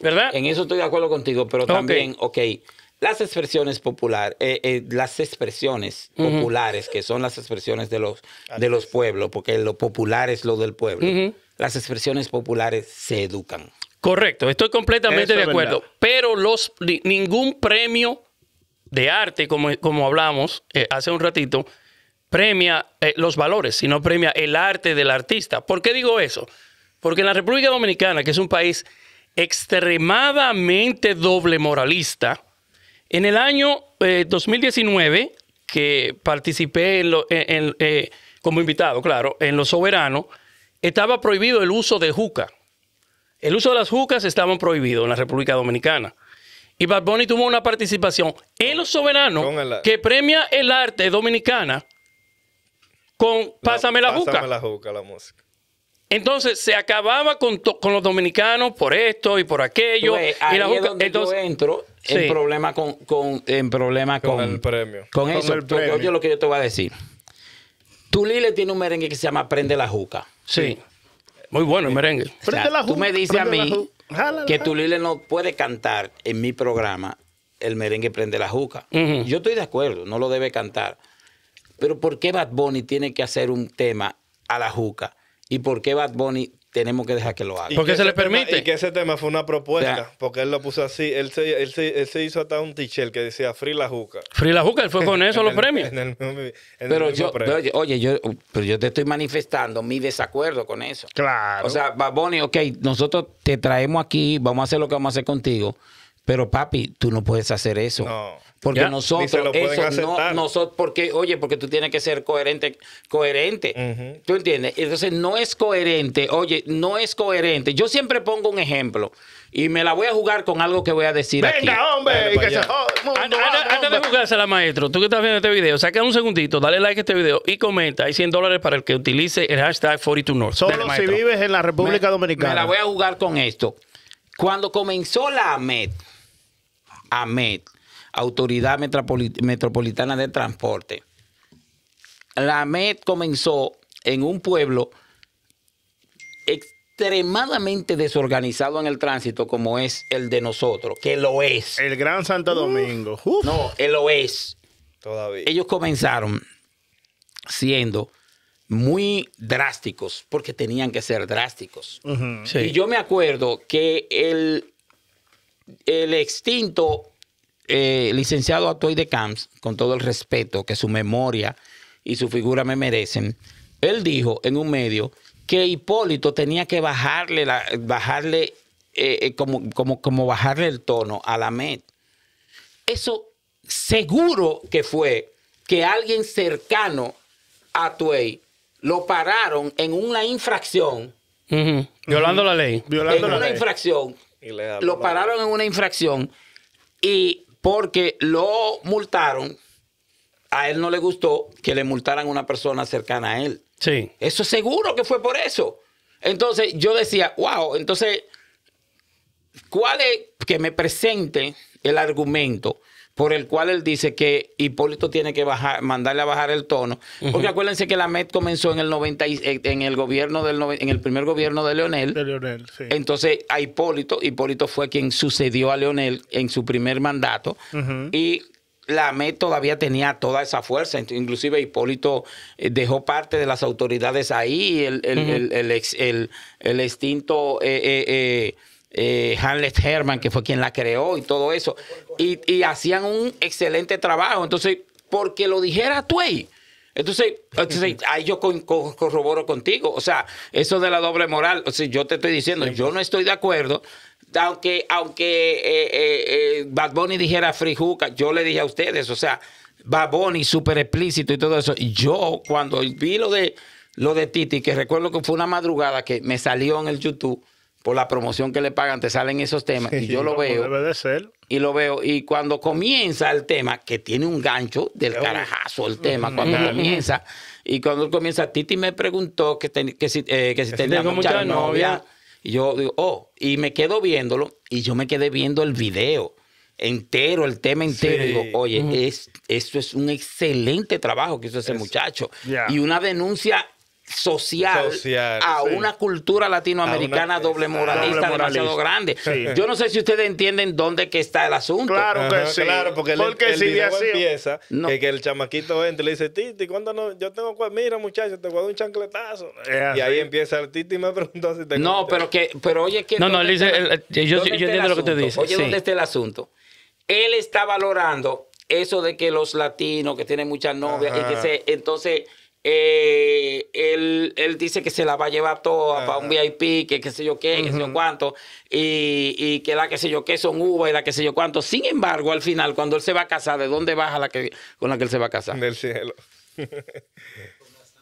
¿Verdad? En eso estoy de acuerdo contigo, pero también, ok, okay las expresiones populares, eh, eh, las expresiones populares, que son las expresiones de los, de los pueblos, porque lo popular es lo del pueblo, las expresiones populares se educan. Correcto, estoy completamente de acuerdo. Pero los, ningún premio de arte, como, como hablamos eh, hace un ratito, premia los valores, sino premia el arte del artista. ¿Por qué digo eso? Porque en la República Dominicana, que es un país extremadamente doble moralista, en el año 2019, eh, que participé eh, como invitado, claro, en Los Soberanos, estaba prohibido el uso de juca. El uso de las jucas estaba prohibido en la República Dominicana. Y Bad tuvo una participación en Los Soberanos que premia el arte dominicana con Pásame la, juca. Pásame la juca, la música. Entonces se acababa con, los dominicanos por esto y por aquello. Pues, ahí entro en problema con, con, el premio. Con, eso. porque lo que yo te voy a decir. Tulile tiene un merengue que se llama Prende la Juca. Sí. Muy bueno el merengue. Tú me dices a mí que Tulile no puede cantar en mi programa el merengue Prende la Juca. Yo estoy de acuerdo, no lo debe cantar. Pero ¿por qué Bad Bunny tiene que hacer un tema a la Juca? ¿Y por qué Bad Bunny tenemos que dejar que lo haga. Porque se le permite. y que ese tema fue una propuesta, porque él lo puso así. Él se, él se, hizo hasta un t-shirt que decía Free la Juca. Free la Juca, él fue con eso los premios. pero yo, oye, yo, pero yo te estoy manifestando mi desacuerdo con eso. Claro. O sea, Baboni, ok, nosotros te traemos aquí, vamos a hacer lo que vamos a hacer contigo, pero papi, tú no puedes hacer eso. No. Porque nosotros, eso no, nosotros, porque, oye, porque tú tienes que ser coherente, coherente. ¿Tú entiendes? Entonces, no es coherente, oye, no es coherente. Yo siempre pongo un ejemplo y me la voy a jugar con algo que voy a decir Venga, aquí. hombre, que se Antes, de jugársela, maestro, tú que estás viendo este video, saca un segundito, dale like a este video y comenta. Hay 100 dólares para el que utilice el hashtag 42North. Solo si vives en la República Dominicana. Me la voy a jugar con esto. Cuando comenzó la AMED, AMED, Autoridad Metropolitana de Transporte. La MED comenzó en un pueblo extremadamente desorganizado en el tránsito como es el de nosotros, que lo es. El Gran Santo Domingo. No, él lo es. Todavía. Ellos comenzaron siendo muy drásticos, porque tenían que ser drásticos. Y yo me acuerdo que el extinto eh, licenciado Atoy de Camps, con todo el respeto que su memoria y su figura me merecen, él dijo en un medio que Hipólito tenía que bajarle, bajarle eh, eh, como, como, bajarle el tono a la MED. Eso seguro que fue que alguien cercano a Tuey lo pararon en una infracción. Violando la ley. Violando en la una infracción. lo pararon en una infracción y porque lo multaron. A él no le gustó que le multaran una persona cercana a él. Sí. Eso seguro que fue por eso. Entonces yo decía, wow, entonces, ¿cuál es que me presente el argumento por el cual él dice que Hipólito tiene que bajar, mandarle a bajar el tono. Porque acuérdense que la MED comenzó en el 90 eh, en el gobierno del en el primer gobierno de Leonel. De Leonel sí. Entonces a Hipólito, Hipólito fue quien sucedió a Leonel en su primer mandato y la MED todavía tenía toda esa fuerza. Inclusive Hipólito eh, dejó parte de las autoridades ahí, el, el, extinto eh, eh Hanlet Herman, que fue quien la creó y todo eso y, hacían un excelente trabajo. Entonces, porque lo dijera tú Entonces, entonces, ahí yo corroboro contigo. O sea, eso de la doble moral, o sea, yo te estoy diciendo, yo no estoy de acuerdo. Aunque, aunque eh, eh, eh, Bad Bunny dijera frijuca, yo le dije a ustedes, o sea, Bad Bunny súper explícito y todo eso. Yo, cuando vi lo de, lo de Titi, que recuerdo que fue una madrugada que me salió en el YouTube por la promoción que le pagan, te salen esos temas. y yo lo pues veo. Y lo veo. Y cuando comienza el tema, que tiene un gancho del carajazo el tema, cuando comienza. Y cuando comienza, Titi me preguntó que, eh, si, tenía mucha Novia. Y yo digo, oh, y me quedo viéndolo. Y yo me quedé viendo el video entero, el tema entero. Digo, oye, es, esto es un excelente trabajo que hizo ese muchacho. Y una denuncia social, a una cultura latinoamericana doble moralista, demasiado grande. Yo no sé si ustedes entienden dónde que está el asunto. Claro que sí. porque, si el, empieza que, el chamaquito entra le dice, Titi, ¿cuándo no? Yo tengo mira muchacho, te voy a dar un chancletazo. y ahí empieza el Titi y me pregunta si te No, pero que, pero oye que. No, no, le dice, yo, entiendo lo que te dice. Oye, ¿dónde está el asunto? Él está valorando eso de que los latinos que tienen muchas novias y que entonces eh, él, dice que se la va a llevar toda para un VIP, que qué sé yo qué, que qué sé yo cuánto, y, que la que sé yo qué son uva y la que sé yo cuánto. Sin embargo, al final, cuando él se va a casar, ¿de dónde baja la que con la que él se va a casar? Del cielo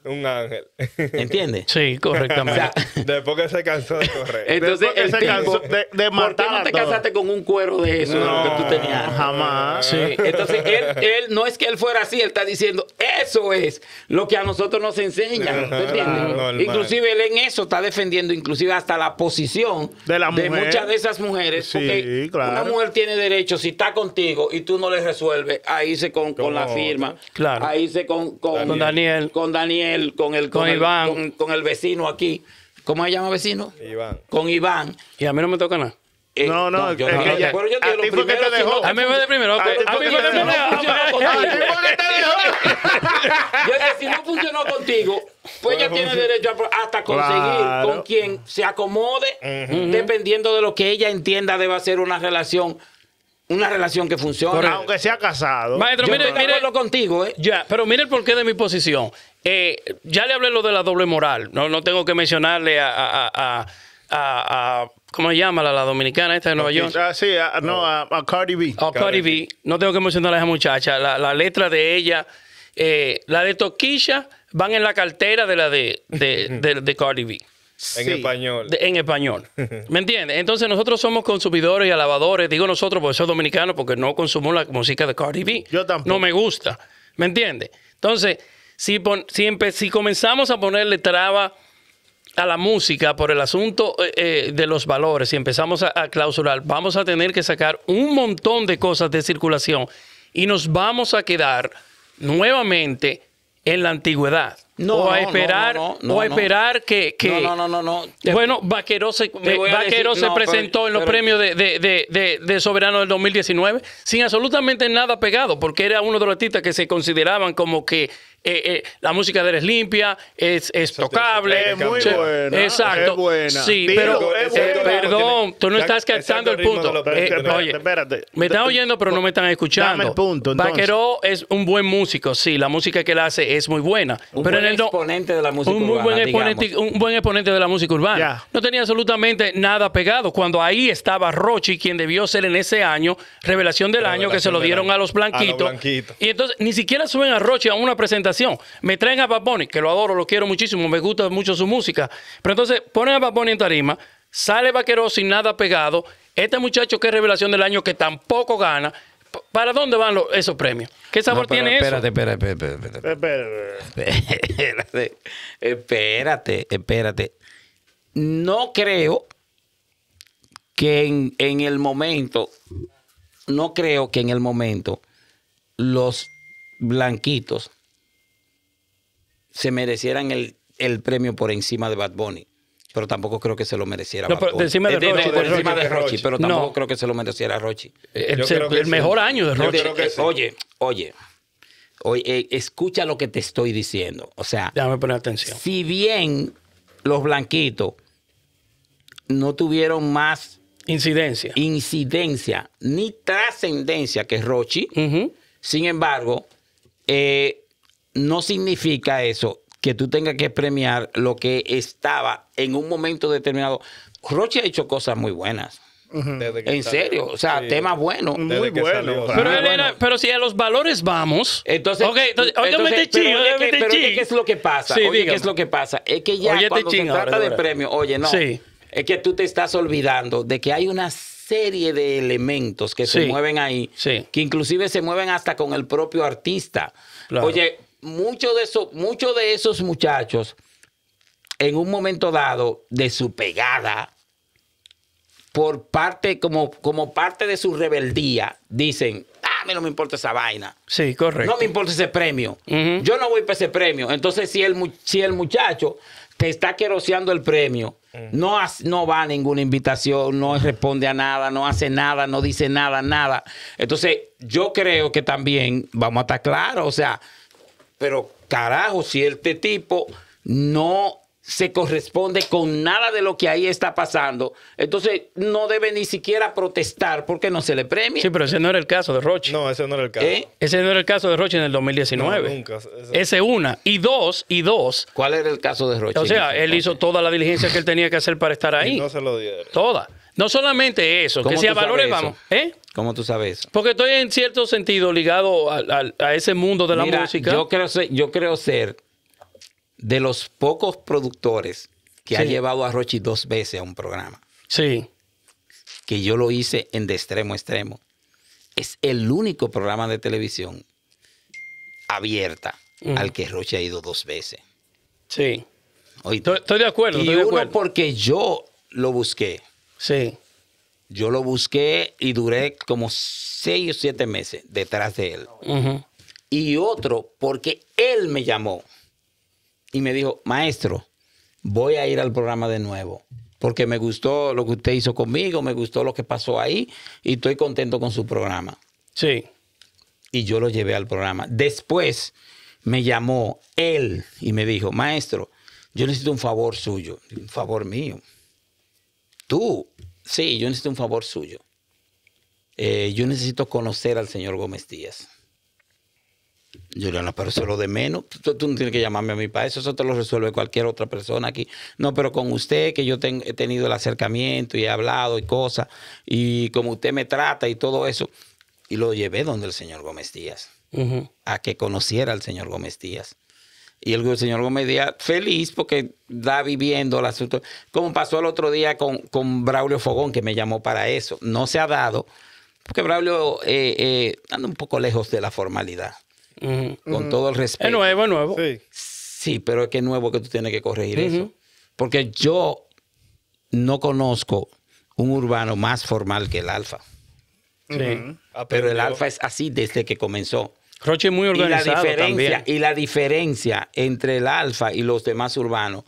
un ángel. ¿Entiendes? Sí, correctamente. después que se cansó de correr. Entonces, el se cansó de, de matar ¿por qué no te casaste con un cuero de eso lo que tú tenías? Jamás. Entonces, él, él, no es que él fuera así, él está diciendo, eso es lo que a nosotros nos enseñan. entiendes? Inclusive él en eso está defendiendo inclusive hasta la posición de, muchas de esas mujeres. porque una mujer tiene derecho, si está contigo y tú no le resuelves, ahí se con, con la firma. Claro. Ahí se con, con Daniel. Con Daniel con el, con, Iván. Con, el vecino aquí. ¿Cómo se llama vecino? Iván. Con Iván. Y a mí no me toca nada. Eh, no, no, yo, a ti que te dejó. A mí fue de primero. A mí te dejó. Yo si no funcionó contigo, pues ella pues tiene derecho hasta conseguir con quien se acomode, dependiendo de lo que ella entienda deba ser una relación una relación que funcione Aunque sea casado. Maestro, mire, mire lo contigo, ¿eh? Ya, pero mire el porqué de mi posición. Eh, ya le hablé lo de la doble moral. No, no tengo que mencionarle a, a, ¿Cómo se llama la, dominicana esta de Nueva York? Ah, sí, no, a, Cardi B. A Cardi, B. No tengo que mencionarle a esa muchacha. La, letra de ella, eh, la de Toquilla, van en la cartera de la de, de, Cardi B. En español. en español. ¿Me entiendes? Entonces nosotros somos consumidores y alabadores. Digo nosotros porque soy dominicano porque no consumo la música de Cardi B. Yo tampoco. No me gusta. ¿Me entiendes? Entonces si, comenzamos a ponerle traba a la música por el asunto eh, eh, de los valores, si empezamos a clausurar, vamos a tener que sacar un montón de cosas de circulación y nos vamos a quedar nuevamente en la antigüedad. No, o a esperar, no, a esperar que, que, No, no, no, no. Eh, bueno, Vaquero se, eh, se presentó en los premios de, de, Soberano del 2019 sin absolutamente nada pegado, porque era uno de los artistas que se consideraban como que eh, la música de él es limpia, es, tocable. Es muy buena. Exacto. Sí, pero. perdón, tú no estás captando el punto. Me están oyendo, pero no me están escuchando. Dame el punto. Vaquero es un buen músico, sí, la música que él hace es muy buena. pero un muy buen exponente, de la música urbana. No tenía absolutamente nada pegado. Cuando ahí estaba Rochi, quien debió ser en ese año revelación del año que se lo dieron a los, blanquitos, Y entonces ni siquiera suben a Rochi a una presentación. Me traen a Bunny que lo adoro, lo quiero muchísimo, me gusta mucho su música. Pero entonces ponen a Bunny en tarima, sale Vaquero sin nada pegado. Este muchacho que es revelación del año que tampoco gana, ¿Para dónde van esos premios? ¿Qué sabor tiene eso? Espérate, espérate, espérate. Espérate, espérate. No creo que en, en el momento, no creo que en el momento los blanquitos se merecieran el, el premio por encima de Bad Bunny pero tampoco creo que se lo mereciera. No, eh, encima de, Rochi, pero tampoco creo que se lo mereciera Rochi. Eh, el, mejor año de Rochi. Eh, oye, oye, oye, escucha lo que te estoy diciendo. O sea, poner atención. Si bien los blanquitos no tuvieron más incidencia, incidencia ni trascendencia que Rochi, sin embargo, no significa eso que tú tengas que premiar lo que estaba en un momento determinado. Roche ha hecho cosas muy buenas. En serio, o sea, tema bueno. Muy Pero, bueno. pero, si a los valores vamos. Entonces, entonces, pero, oye, que, ¿qué es lo que pasa? oye, ¿qué es lo que pasa? Es que ya oye, cuando se trata de premio, oye, no. Sí. Es que tú te estás olvidando de que hay una serie de elementos que se mueven ahí, que inclusive se mueven hasta con el propio artista. Claro. Oye, muchos de, esos, de esos muchachos, en un momento dado de su pegada, por parte, como, como parte de su rebeldía, dicen, ah, a mí no me importa esa vaina. Sí, correcto. No me importa ese premio. Yo no voy para ese premio. Entonces, si el, el muchacho te está queroseando el premio, mm. no, no va a ninguna invitación, no responde a nada, no hace nada, no dice nada, nada. Entonces, yo creo que también, vamos a estar claros, o sea, pero carajo, si este tipo no se corresponde con nada de lo que ahí está pasando. Entonces, no debe ni siquiera protestar porque no se le premia. Sí, pero ese no era el caso de Roche. No, ese no era el caso. ¿Eh? Ese no era el caso de Roche en el 2019. nunca. Ese una. Y dos, y dos. ¿Cuál era el caso de Roche? O sea, él hizo toda la diligencia que él tenía que hacer para estar ahí. Y no se lo dieron. Toda. No solamente eso, que si valores vamos. ¿Eh? ¿Cómo tú sabes Porque estoy en cierto sentido ligado a, ese mundo de la música. Yo creo, ser, yo creo ser de los pocos productores que ha llevado a Rochi dos veces a un programa. Sí. Que yo lo hice en de extremo a extremo. Es el único programa de televisión abierta mm. al que Rochi ha ido dos veces. Sí. Estoy, de acuerdo. Y uno porque yo lo busqué. Sí. Yo lo busqué y duré como seis o siete meses detrás de él. Y otro, porque él me llamó y me dijo, maestro, voy a ir al programa de nuevo, porque me gustó lo que usted hizo conmigo, me gustó lo que pasó ahí y estoy contento con su programa. Sí. Y yo lo llevé al programa. Después me llamó él y me dijo, maestro, yo necesito un favor suyo, un favor mío. Tú sí, yo necesito un favor suyo. Eh, yo necesito conocer al señor Gómez Díaz. Yo no, pero eso lo de menos. Tú, no tienes que llamarme a mí para eso. Eso te lo resuelve cualquier otra persona aquí. No, pero con usted, que yo he tenido el acercamiento y he hablado y cosas, y como usted me trata y todo eso. Y lo llevé donde el señor Gómez Díaz, a que conociera al señor Gómez Díaz. Y el señor Gómez Díaz feliz porque da viviendo el asunto. Como pasó el otro día con, con Braulio Fogón, que me llamó para eso. No se ha dado, porque Braulio eh, eh, anda un poco lejos de la formalidad. Con todo el respeto. Es nuevo, es nuevo. Sí. pero es que es nuevo que tú tienes que corregir eso. Porque yo no conozco un urbano más formal que el Alfa. Pero el Alfa es así desde que comenzó. Roche es muy organizado. Y la diferencia, Y la diferencia entre el alfa y los demás urbanos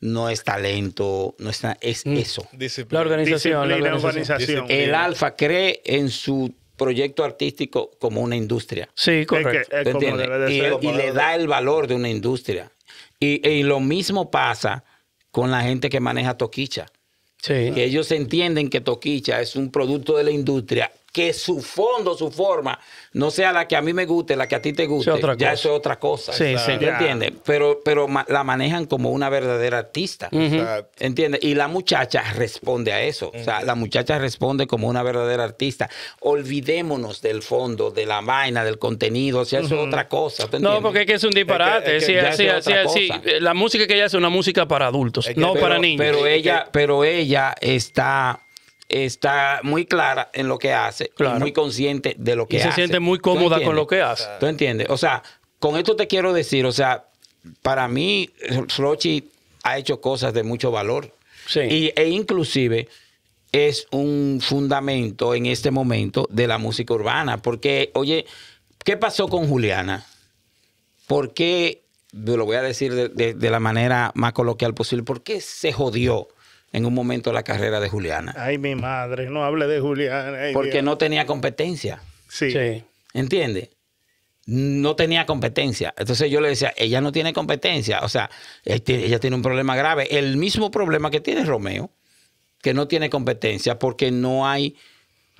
no es talento, no es mm. eso. La organización. la organización. El alfa cree en su proyecto artístico como una industria. Sí, correcto. que, y, le da el valor de una industria. Y, lo mismo pasa con la gente que maneja Toquicha. Sí. ellos entienden que Toquicha es un producto de la industria que su fondo, su forma, no sea la que a mí me guste, la que a ti te guste, ya eso es otra cosa. Sí, sí. ¿Entiendes? Pero, pero la manejan como una verdadera artista. ¿Entiendes? Y la muchacha responde a eso. O sea, la muchacha responde como una verdadera artista. Olvidémonos del fondo, de la vaina, del contenido, o sea, eso es otra cosa. no, porque es que es un disparate. La música que ella hace es una música para adultos, no para niños. Pero ella, pero ella está está muy clara en lo que hace, muy consciente de lo que hace. se siente muy cómoda con lo que hace. ¿Tú entiendes? O sea, con esto te quiero decir, o sea, para mí Flochi ha hecho cosas de mucho valor. Sí. e inclusive es un fundamento en este momento de la música urbana. Porque, oye, ¿qué pasó con Juliana? ¿Por qué, lo voy a decir de la manera más coloquial posible, por qué se jodió? en un momento la carrera de Juliana. Ay, mi madre, no hable de Juliana. porque no tenía competencia. Sí. sí. ¿Entiendes? No tenía competencia. Entonces yo le decía, ella no tiene competencia. O sea, ella tiene un problema grave. El mismo problema que tiene Romeo, que no tiene competencia porque no hay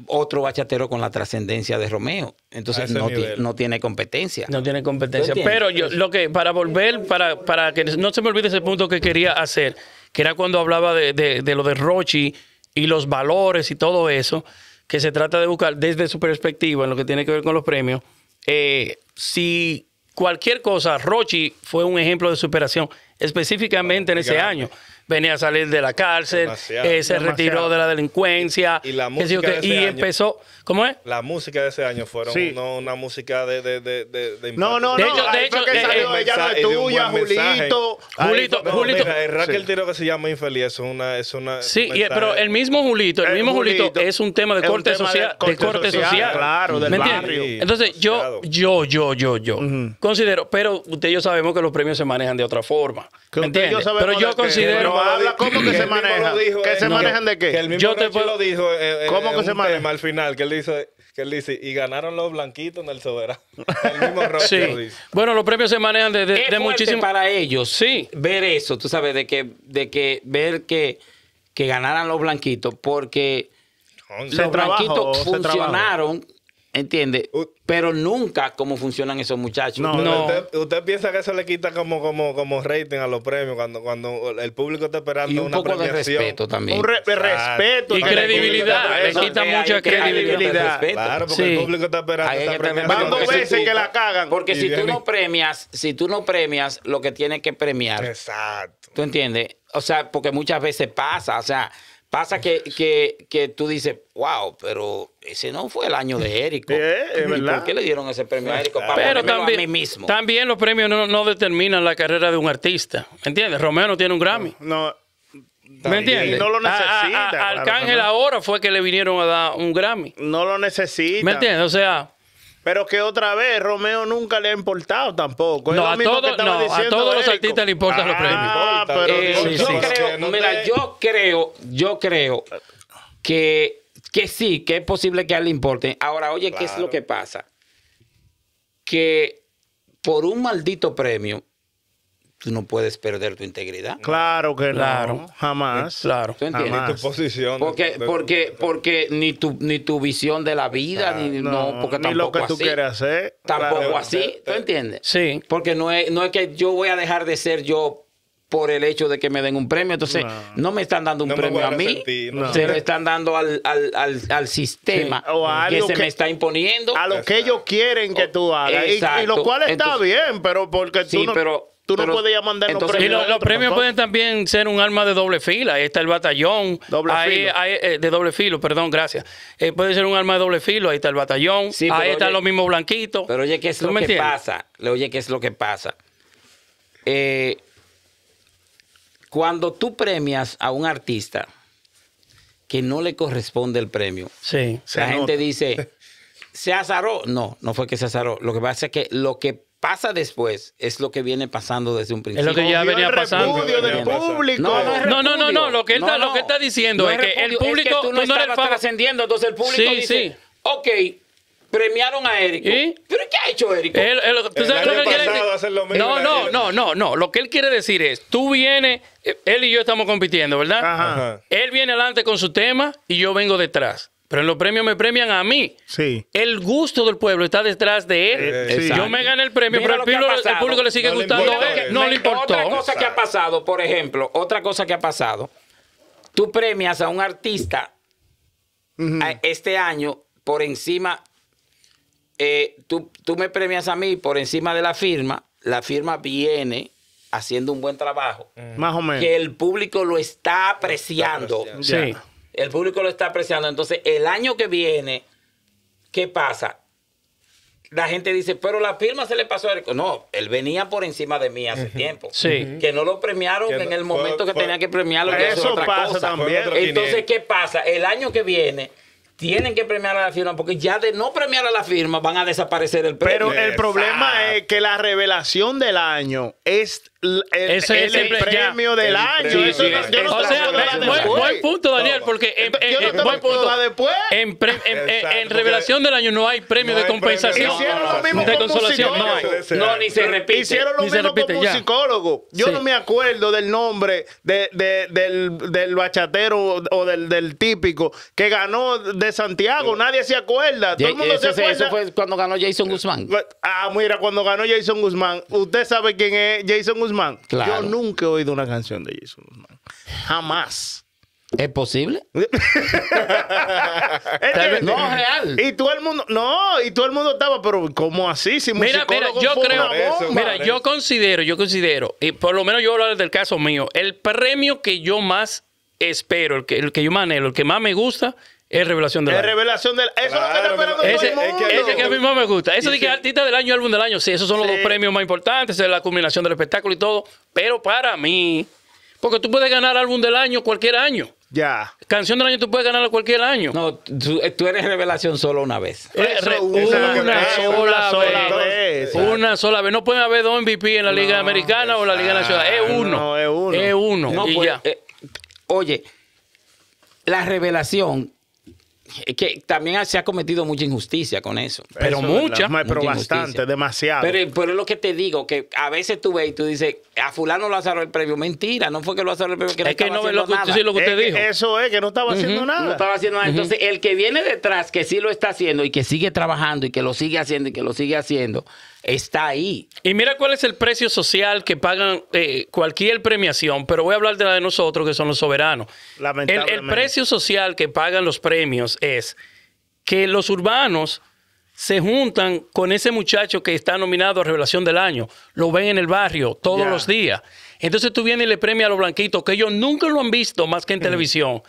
otro bachatero con la trascendencia de Romeo. Entonces no, no, tiene competencia. No tiene competencia. Pero yo lo que, para volver, para, para que no se me olvide ese punto que quería hacer que era cuando hablaba de, de, lo de Rochi y los valores y todo eso, que se trata de buscar desde su perspectiva en lo que tiene que ver con los premios. Eh, si cualquier cosa, Rochi fue un ejemplo de superación, específicamente en ese año. Venía a salir de la cárcel, eh, se retiró de la delincuencia. Y, la y empezó. ¿Cómo es? La música de ese año fueron una música de, de, de, de No, no, no. De hecho, de hecho que salió de, ella tuya, Julito. Julito, Julito. Raquel Tiro que se llama Infeliz es una. Es una sí, pero el mismo Julito, el, eh, mismo Julito, es un tema de corte social. De corte, social, Claro, del ¿me barrio. Entonces, yo, yo, yo, yo, yo considero, pero ustedes yo sabemos que los premios se manejan de otra forma. ¿Me entiendes? Pero yo considero. ¿Cómo que se maneja. ¿Que se manejan de qué? Yo te dijo eh, eh, ¿Cómo que se manejan? Al final, que que él dice, y ganaron los blanquitos en el soberano. El mismo dice. Bueno, los premios se manejan de, de, muchísimo. para ellos sí. ver eso, tú sabes, de que, de que ver que, que ganaran los blanquitos, porque los blanquitos funcionaron ¿Entiende? Pero nunca cómo funcionan esos muchachos. No, no. Usted, piensa que eso le quita como, como, como rating a los premios cuando, cuando el público está esperando un una poco premiación. de respeto también. Un respeto y credibilidad. Le quita sí, mucha credibilidad. Claro, porque el público está esperando. Hay veces que la cagan. Porque si tú no premias, si tú no premias lo que tienes que premiar. Exacto. ¿Tú entiendes? O sea, porque muchas veces pasa. O sea, Pasa que, que, tú dices, wow, pero ese no fue el año de Érico. ¿Por qué le dieron ese premio a Érico? Para pero también, mí mismo. También los premios no, determinan la carrera de un artista. ¿Me ¿Entiendes? Romeo no tiene un Grammy. No. ¿Me entiendes? No lo necesita. Arcángel ahora fue que le vinieron a dar un Grammy. No lo necesita. ¿Me entiendes? O sea. Pero que otra vez, Romeo nunca le ha importado tampoco. no, a, no a, todos los artistas le importan los ah, premios. Pero eh, yo, Creo, mira, yo creo, yo creo que, sí, que es posible que a él le importe. Ahora, oye, ¿qué es lo que pasa? Que por un maldito premio, tú no puedes perder tu integridad. Claro que claro, jamás. Eh, claro. Ni tu posición. Porque, porque, porque ni tu, ni tu visión de la vida, ah, ni, no, porque ni lo que tú quieres hacer. Tampoco así, ¿tú entiendes? Sí. Porque no es, no es que yo voy a dejar de ser yo por el hecho de que me den un premio. Entonces, no, me están dando un premio a mí, se lo están dando al, sistema que se me está imponiendo. A lo que ellos quieren que tú hagas. Y, lo cual está bien, pero porque tú sí, Pero, Tú no puedes ya mandar los premios. los, premios pueden también ser un arma de doble fila. Ahí está el batallón. Doble eh, de doble filo, perdón, gracias. Eh, puede ser un arma de doble filo. Ahí está el batallón. ahí están los mismos blanquitos. Pero oye, ¿qué es lo que pasa? Oye, ¿qué es lo que pasa? Eh, cuando tú premias a un artista que no le corresponde el premio, sí, la gente dice, ¿se azaró? No, no fue que se azaró. Lo que pasa es que lo que pasa después es lo que viene pasando desde un principio. Es lo que ya venía pasando. No, no, no, no, lo que él, está, Lo que está diciendo es, que el público es que tú no, tú estabas trascendiendo, entonces el público dice, sí. ok, premiaron a Eric. ¿Pero qué ha hecho Eric? ¿tú sabes lo que él quiere no, no, no, no, no. Lo que él quiere decir es, tú vienes, eh, él y yo estamos compitiendo, ¿verdad? Ajá. Él viene adelante con su tema y yo vengo detrás. Pero en los premios me premian a mí. Sí. El gusto del pueblo está detrás de él. Eh, Yo me gané el premio, pero el, público le sigue gustando no le importó. Otra cosa que ha pasado, por ejemplo, otra cosa que ha pasado. Tú premias a un artista este año por encima. Eh, tú, me premias a mí por encima de la firma. La firma viene haciendo un buen trabajo. Más o menos. Que el público lo está apreciando. Está apreciando. Sí. El público lo está apreciando. Entonces, el año que viene, ¿qué pasa? La gente dice, pero la firma se le pasó a No, él venía por encima de mí hace tiempo. Sí. Que no lo premiaron en el momento que tenía que premiarlo. eso, eso pasa también. Entonces, ¿qué pasa? El año que viene, tienen que premiar a la firma porque ya de no premiar a la firma van a desaparecer el premio. Pero el problema es que la revelación del año es el, premio del año. no o sea, buen, punto, Daniel, porque en, revelación del año no hay premio de compensación. Hicieron lo mismo de con consolación. No, ni se repite. Hicieron lo mismo con un psicólogo. Yo no me acuerdo del nombre de, del, del, bachatero o del, del, típico que ganó de Santiago. Nadie se acuerda. Todo el mundo se acuerda. Eso fue cuando ganó Jason Guzmán. Ah, mira, cuando ganó Jason Guzmán. Usted sabe quién es Jason Guzmán yo nunca he oído una canción de Jason Jamás. ¿Es posible? no, real. Y todo el mundo, no, y todo el mundo estaba, pero como así? Si mira, mira, yo creo, mira, yo considero, yo considero, y por lo menos yo voy hablar del caso mío, el premio que yo más espero, el que, el que yo manejo, el que más me gusta, es revelación del año. Es revelación del Eso es lo que esperando todo el mundo. Ese que a mí más me gusta. Eso de que artista del año álbum del año. Sí, esos son los dos premios más importantes. Es la culminación del espectáculo y todo. Pero para mí, porque tú puedes ganar álbum del año cualquier año. Ya. Canción del año tú puedes ganarla cualquier año. No, tú, eh, eres revelación solo una vez. Eh, una, una, sola, vez. Una sola vez. No pueden haber dos MVP en la Liga Americana o la Liga Nacional. Es uno. No, es uno. Es uno. y pues, ya. Eh, oye, la revelación es que también se ha cometido mucha injusticia con eso. Pero mucha. pero bastante, demasiado. Pero, es lo que te digo, que a veces tú ves y tú dices, a fulano lo cerrado el premio. Mentira, no fue que lo cerrado el premio. Que es no que no es lo que, nada. lo que usted dijo. eso es, que no estaba haciendo nada. No estaba haciendo nada. Entonces, el que viene detrás, que sí lo está haciendo y que sigue trabajando y que lo sigue haciendo y que lo sigue haciendo está ahí. Y mira cuál es el precio social que pagan eh, cualquier premiación, pero voy a hablar de la de nosotros, que son los soberanos. El, precio social que pagan los premios es que los urbanos se juntan con ese muchacho que está nominado a Revelación del Año. Lo ven en el barrio todos los días. Entonces tú vienes y le premia a los blanquitos, que ellos nunca lo han visto más que en televisión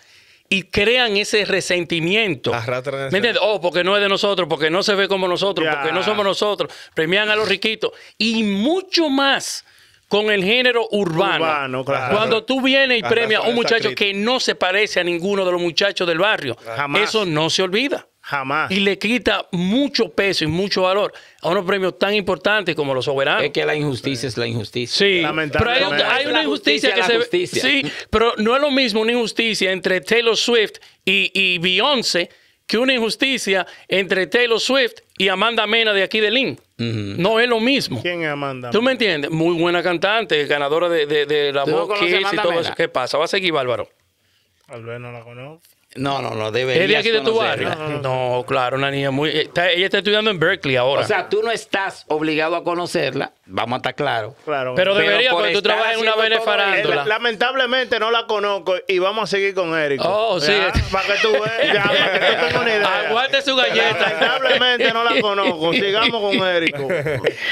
y crean ese resentimiento. entiendes? Oh, porque no es de nosotros, porque no se ve como nosotros, porque no somos nosotros. Premian a los riquitos. Y mucho más con el género urbano. Cuando tú vienes y premias a un muchacho que no se parece a ninguno de los muchachos del barrio, eso no se olvida. Jamás. Y le quita mucho peso y mucho valor a unos premios tan importantes como los soberanos. Es que la injusticia es la injusticia. Sí, lamentablemente. Pero hay, una injusticia, que se ve. Sí, pero no es lo mismo una injusticia entre Taylor Swift y, y Beyoncé que una injusticia entre Taylor Swift y Amanda Mena de aquí de Lynn. No es lo mismo. ¿Quién es Amanda? ¿Tú me entiendes? Muy buena cantante, ganadora de, de, la voz y todo eso. ¿Qué pasa? Va a seguir Bárbaro. Tal ver, no la conozco. No, no, no, debe ¿Es de aquí de tu barrio? No, claro, una niña muy. ella está estudiando en Berkeley ahora. O sea, tú no estás obligado a conocerla, vamos a estar claros. Claro. Pero debería, porque tú trabajas en una benefarándola. Lamentablemente no la conozco y vamos a seguir con Eric. Oh, sí. Para que tú veas, para que tú tengas una idea. Aguante su galleta. Lamentablemente no la conozco. Sigamos con Eric.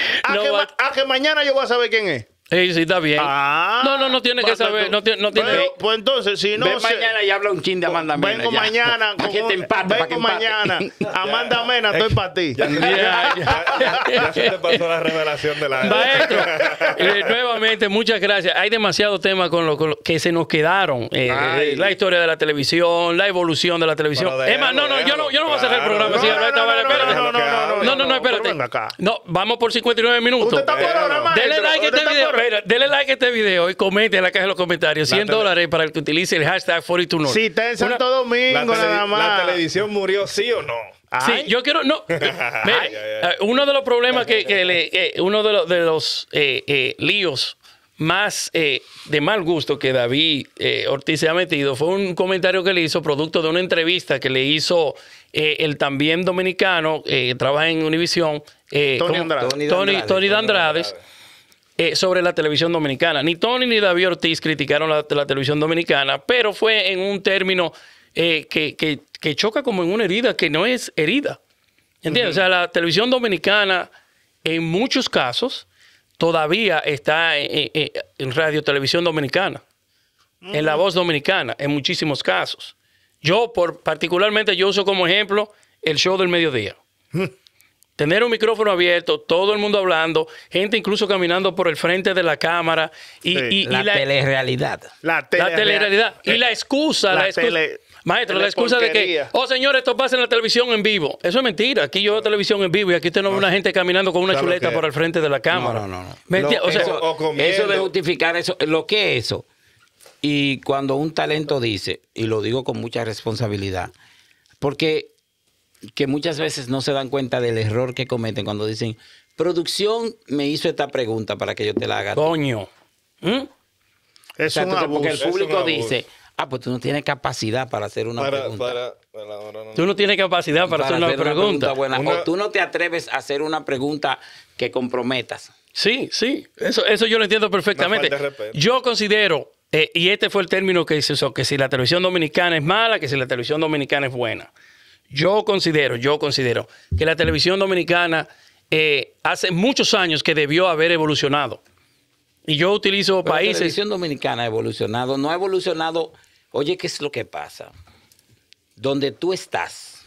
A, que mañana yo voy a saber quién es. Sí, sí, está bien. Ah. no, no, no tiene que saber. No, no pues entonces, si no. mañana y habla un chin de pues, Amanda Mena. Vengo mañana. Con, vengo mañana. Amanda Mena, estoy para ti. Ya, se pasó la revelación de la. Maestro, eh, nuevamente, muchas gracias. Hay demasiados temas con lo, que se nos quedaron. Eh, la historia de la televisión, la evolución de la televisión. Emma, no, no, yo no, yo no voy a cerrar el programa. No, si no, no, no, no, espérate. No, vamos por 59 minutos. Usted está por ahora, no pero like a este video y comente en la caja de los comentarios. 100 dólares para el que utilice el hashtag 42 North. Si está en Santo Domingo, nada más. ¿La televisión murió sí o no? Sí, yo quiero. No. Eh, uno de los problemas que, le, uno de, los, de los eh, eh, líos más de mal gusto que David Ortiz se ha metido fue un comentario que le hizo producto de una entrevista que le hizo el también dominicano que trabaja en Univisión, Tony, Andrade. Tony, eh, sobre la televisión dominicana. Ni Tony ni David Ortiz criticaron la, televisión dominicana, pero fue en un término eh, que, choca como en una herida que no es herida. ¿Entiendes? O sea, la televisión dominicana en muchos casos todavía está eh, en, radio, televisión dominicana, en la voz dominicana, en muchísimos casos. Yo, por, particularmente, yo uso como ejemplo el show del mediodía. Tener un micrófono abierto, todo el mundo hablando, gente incluso caminando por el frente de la cámara. Y, la, la, telerrealidad. La telerrealidad. y la excusa. Maestro, la excusa de que, oh señor, esto pasa en la televisión en vivo. Eso es mentira. Aquí yo veo televisión en vivo y aquí usted no, una gente caminando con una chuleta por el frente de la cámara. No, no, no. o sea, eso, eso, de justificar eso, lo que es eso. Y cuando un talento dice, y lo digo con mucha responsabilidad, porque que muchas veces no se dan cuenta del error que cometen cuando dicen, producción me hizo esta pregunta para que yo te la haga. Coño. ¿Mm? Es un porque el público dice, ah, pues tú no tienes capacidad para hacer una pregunta. Tú no tienes capacidad para, hacer, una, pregunta. O tú no te atreves a hacer una pregunta que comprometas. Sí, sí, eso, eso yo lo entiendo perfectamente. Yo considero, eh, y este fue el término que se usó, que si la televisión dominicana es mala, que si la televisión dominicana es buena yo considero, yo considero que la televisión dominicana eh, hace muchos años que debió haber evolucionado. Y yo utilizo países. La televisión dominicana ha evolucionado, no ha evolucionado. Oye, ¿qué es lo que pasa? Donde tú estás,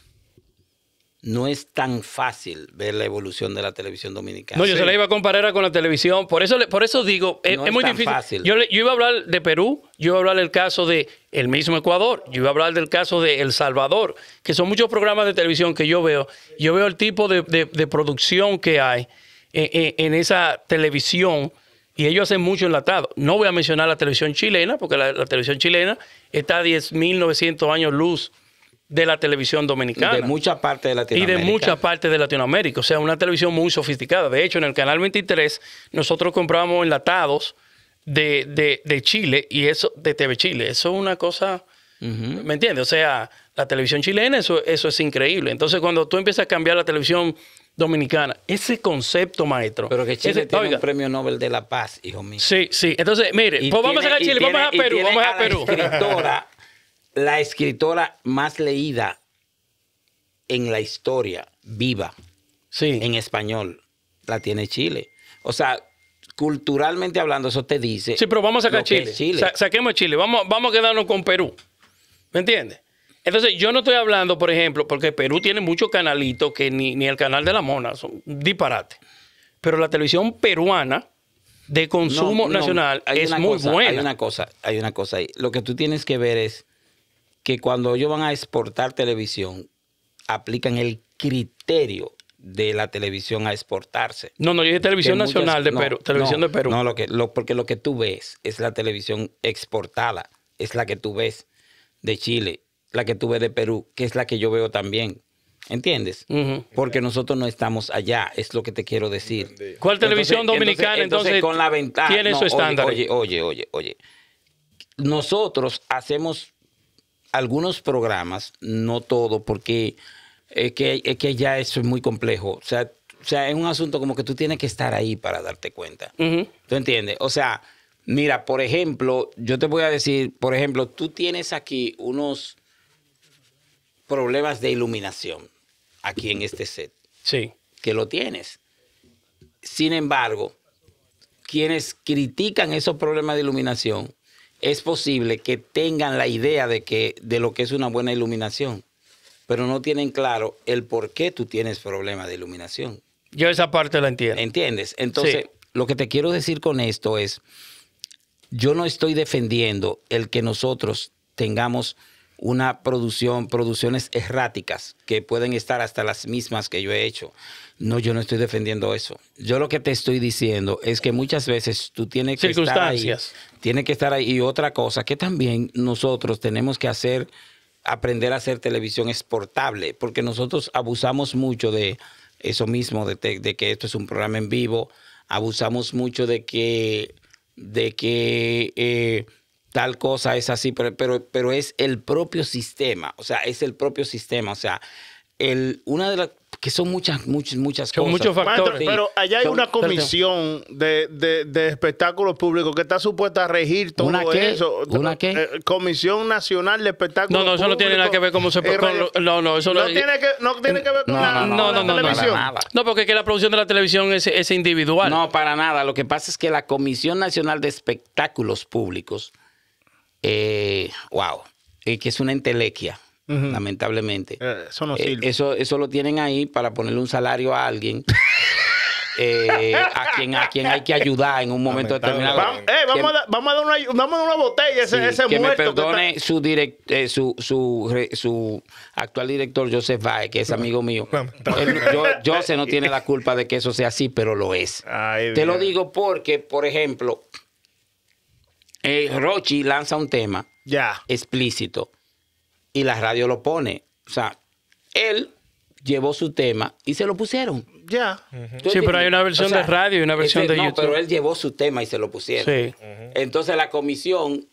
no es tan fácil ver la evolución de la televisión dominicana. No, yo se la iba a comparar con la televisión. Por eso, por eso digo, eh, es, muy difícil. Yo, iba a hablar de Perú, yo iba a hablar del caso de el mismo Ecuador, yo iba a hablar del caso de El Salvador, que son muchos programas de televisión que yo veo. Yo veo el tipo de, producción que hay eh, eh, en, esa televisión y ellos hacen mucho enlatado. No voy a mencionar la televisión chilena, porque la, la televisión chilena está a 10.900 años luz de la televisión dominicana. De muchas partes de Latinoamérica. Y de muchas partes de Latinoamérica. O sea, una televisión muy sofisticada. De hecho, en el Canal 23 nosotros comprábamos enlatados de, de, de Chile y eso, de TV Chile. Eso es una cosa, ¿me entiendes? O sea, la televisión chilena, eso, eso es increíble. Entonces, cuando tú empiezas a cambiar la televisión dominicana. Ese concepto, maestro. Pero que Chile tiene un premio Nobel de la Paz, hijo mío. Sí, sí. Entonces, mire, pues vamos a Chile, vamos a Perú, vamos a, Perú la escritora más leída en la historia viva sí. en español la tiene Chile. O sea, culturalmente hablando, eso te dice. Sí, pero vamos a sacar Chile. saquemos Chile. Vamos, vamos a quedarnos con Perú. ¿Me entiendes? Entonces, yo no estoy hablando, por ejemplo, porque Perú tiene muchos canalitos que ni, el canal de la mona son disparate. Pero la televisión peruana de consumo nacional es muy buena. Hay una cosa, hay una cosa ahí. Lo que tú tienes que ver es que cuando ellos van a exportar televisión, aplican el criterio de la televisión a exportarse. No, no, yo dije televisión nacional de Perú, televisión de Perú. No, lo que, lo, porque lo que tú ves es la televisión exportada, es la que tú ves de Chile, la que tú ves de Perú, que es la que yo veo también. ¿Entiendes? Porque nosotros no estamos allá, es lo que te quiero decir. ¿Cuál televisión dominicana entonces, con la ventaja, tiene su estándar? Oye, oye, oye, oye. Nosotros hacemos algunos programas, no todo, porque es que, que ya eso es muy complejo. O sea, o sea, es un asunto como que tú tienes que estar ahí para darte cuenta. ¿Tú entiendes? O sea, mira, por ejemplo, yo te voy a decir, por ejemplo, tú tienes aquí unos problemas de iluminación aquí en este set. Sí. Que lo tienes. Sin embargo, quienes critican esos problemas de iluminación es posible que tengan la idea de, que, de lo que es una buena iluminación, pero no tienen claro el por qué tú tienes problema de iluminación. Yo esa parte la entiendo. ¿Entiendes? Entonces, lo que te quiero decir con esto es, yo no estoy defendiendo el que nosotros tengamos una producción, producciones erráticas que pueden estar hasta las mismas que yo he hecho. No, yo no estoy defendiendo eso. Yo lo que te estoy diciendo es que muchas veces tú tienes que Circunstancias. estar ahí. Tienes que estar ahí. Y otra cosa que también nosotros tenemos que hacer, aprender a hacer televisión exportable, porque nosotros abusamos mucho de eso mismo, de, de que esto es un programa en vivo, abusamos mucho de que, de que eh, tal cosa es así, pero, pero, es el propio sistema, o sea, es el propio sistema, o sea, el, una de las que son muchas, muchas, muchas cosas. Muchos factores. Pero allá hay una comisión de, espectáculos públicos que está supuesta a regir todo ¿Una eso. ¿Una qué? Eh, comisión Nacional de Espectáculos No, no, eso no tiene nada que ver con, se, eh, no, no, eso no, tiene que, no tiene que ver con no, no, no, Nada. No, porque que la producción de la televisión es, es individual. No, para nada. Lo que pasa es que la Comisión Nacional de Espectáculos Públicos eh, wow, eh, que es una entelequia, lamentablemente. Eh, eh, eso no sirve. eso, lo tienen ahí para ponerle un salario a alguien. Eh, a, quien, a quien hay que ayudar en un momento determinado. Vamos, a, dar una, vamos una botella ese, que muerto. Me perdone su, su, actual director, Joseph Vae que es amigo mío. Joseph no tiene la culpa de que eso sea así, pero lo es. Te lo digo porque, por ejemplo, eh, Rochi lanza un tema explícito y la radio lo pone. O sea, él llevó su tema y se lo pusieron. Ya. Sí, pero hay una versión de radio y una versión de de no, YouTube. pero él llevó su tema y se lo pusieron. Entonces la comisión,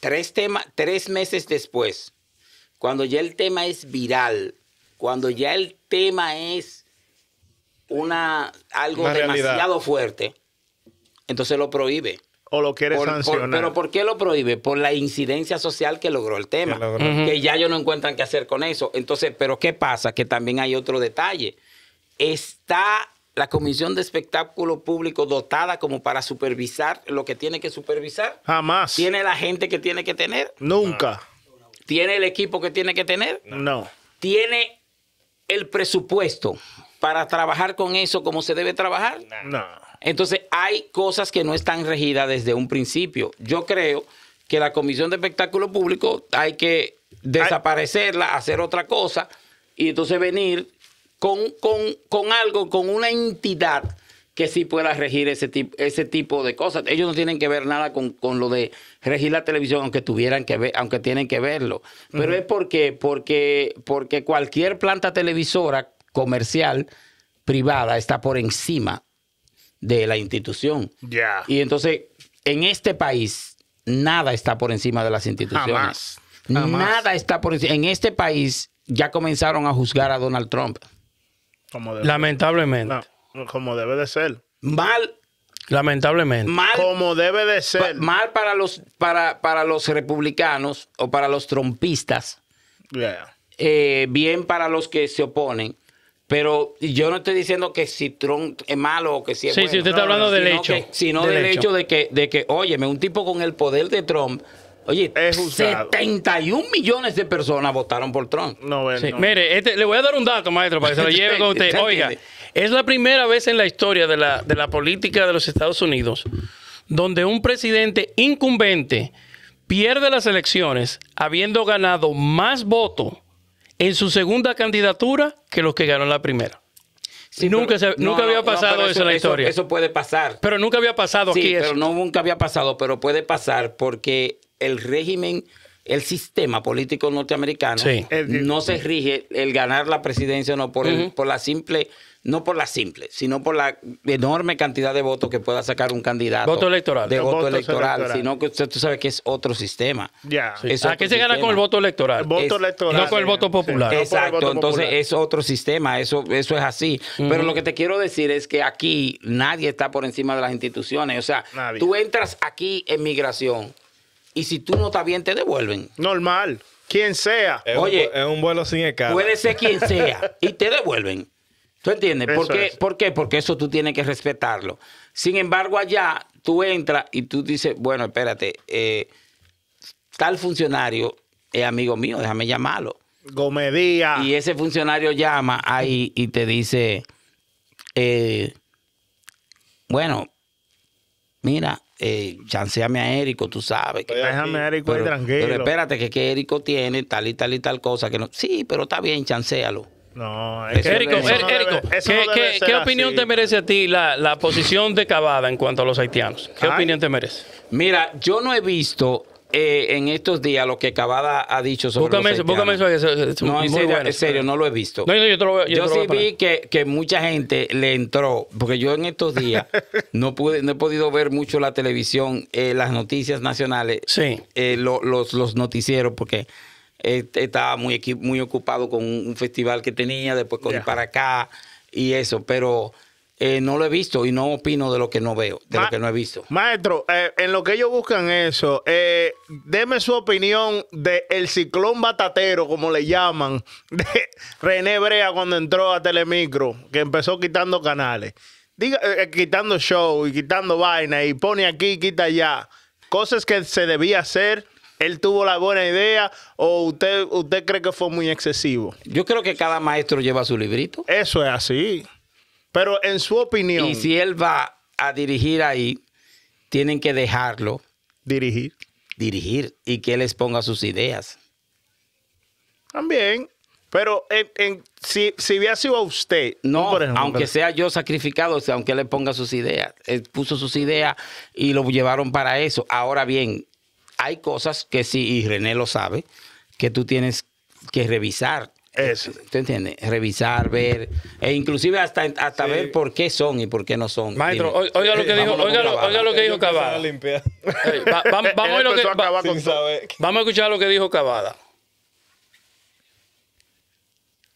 tres, temas, tres meses después, cuando ya el tema es viral, cuando ya el tema es una, algo demasiado fuerte, entonces lo prohíbe o lo quiere sancionar. pero ¿por qué lo prohíbe? Por la incidencia social que logró el tema, que, ya ellos no encuentran qué hacer con eso. Entonces, pero ¿qué pasa? Que también hay otro detalle. Está la Comisión de Espectáculo Público dotada como para supervisar lo que tiene que supervisar. Jamás. ¿Tiene la gente que tiene que tener? Nunca. ¿Tiene el equipo que tiene que tener? No. ¿Tiene el presupuesto para trabajar con eso como se debe trabajar? No. Entonces, hay cosas que no están regidas desde un principio. Yo creo que la Comisión de Espectáculo Público hay que desaparecerla, hacer otra cosa y entonces venir con, con, algo, con una entidad que sí pueda regir ese, tipo, ese tipo de cosas. Ellos no tienen que ver nada con, lo de regir la televisión, aunque tuvieran que ver, aunque tienen que verlo. Pero es porque, porque, porque cualquier planta televisora comercial privada está por encima de la institución. ya Y entonces, en este país, nada está por encima de las instituciones. Nada está por encima. En este país ya comenzaron a juzgar a Donald Trump. Como Lamentablemente. como debe de ser. Mal. Lamentablemente. Mal, como debe de ser. mal para los, para, para los republicanos o para los trompistas. Eh, bien para los que se oponen. Pero yo no estoy diciendo que si Trump es malo o que si es sí, bueno. usted está hablando del hecho. sino del, hecho. de que, de óyeme, un tipo con el poder de Trump Oye, 71 millones de personas votaron por Trump. No, bueno, Mire, este, le voy a dar un dato, maestro, para que se lo lleve con usted. Oiga, es la primera vez en la historia de la, de la política de los Estados Unidos donde un presidente incumbente pierde las elecciones habiendo ganado más votos en su segunda candidatura que los que ganaron la primera. nunca había pasado eso, en la historia. Eso, puede pasar. Pero nunca había pasado sí, aquí. Pero no nunca había pasado, pero puede pasar porque el régimen, el sistema político norteamericano no se rige el ganar la presidencia no por, por la simple no por la simple, sino por la enorme cantidad de votos que pueda sacar un candidato. Voto electoral. De voto electoral, sino que usted tú sabes que es otro sistema. Ya. ¿A ah, qué se gana con el voto electoral? voto electoral. No con el voto popular. Exacto, entonces es otro sistema, eso, eso es así. Pero lo que te quiero decir es que aquí nadie está por encima de las instituciones. O sea, tú entras aquí en migración y si tú no estás bien te devuelven. Normal, quien sea. Oye, es un vuelo sin escala. Puede ser quien sea y te devuelven. ¿Tú entiendes? ¿Por qué? ¿Por qué? Porque eso tú tienes que respetarlo. Sin embargo, allá tú entras y tú dices, bueno, espérate, eh, tal funcionario es amigo mío, déjame llamarlo. Gomedía. Y ese funcionario llama ahí y te dice, eh, bueno, mira, eh, chanceame a Érico, tú sabes. Que, pues Déjame a Érico pero, tranquilo. Pero espérate, que, que Érico tiene tal y tal y tal cosa. que no Sí, pero está bien, chancealo. No, es ¿qué, opinión te merece a ti la, posición de Cavada en cuanto a los haitianos? ¿Qué opinión te merece? Mira, yo no he visto eh, en estos días lo que Cavada ha dicho sobre búscame, los búscame eso, No, en serio, no lo he visto. yo, sí vi que, mucha gente le entró, porque yo en estos días no, pude, no he podido ver mucho la televisión, eh, las noticias nacionales, eh, los, los noticieros, porque eh, estaba muy, muy ocupado con un festival que tenía, después con para acá y eso, pero eh, no lo he visto y no opino de lo que no veo, de lo que no he visto. Maestro, eh, en lo que ellos buscan eso, eh, deme su opinión de el ciclón batatero, como le llaman, de René Brea cuando entró a Telemicro, que empezó quitando canales, quitando show y quitando vaina y pone aquí, quita allá. Cosas que se debía hacer él tuvo la buena idea o usted, usted cree que fue muy excesivo? Yo creo que cada maestro lleva su librito. Eso es así. Pero en su opinión. Y si él va a dirigir ahí, tienen que dejarlo. Dirigir. Dirigir y que él ponga sus ideas. También. Pero en, si, si hubiera sido a usted, no, aunque sea yo sacrificado, aunque le ponga sus ideas, él puso sus ideas y lo llevaron para eso. Ahora bien, hay cosas que sí, y René lo sabe, que tú tienes que revisar. Eso. ¿Tú entiendes? Revisar, ver, e inclusive hasta, hasta ver por qué son y por qué no son. Maestro, oiga lo que dijo, oiga, lo, que dijo Cavada. vamos, a vamos a escuchar lo que dijo Cavada.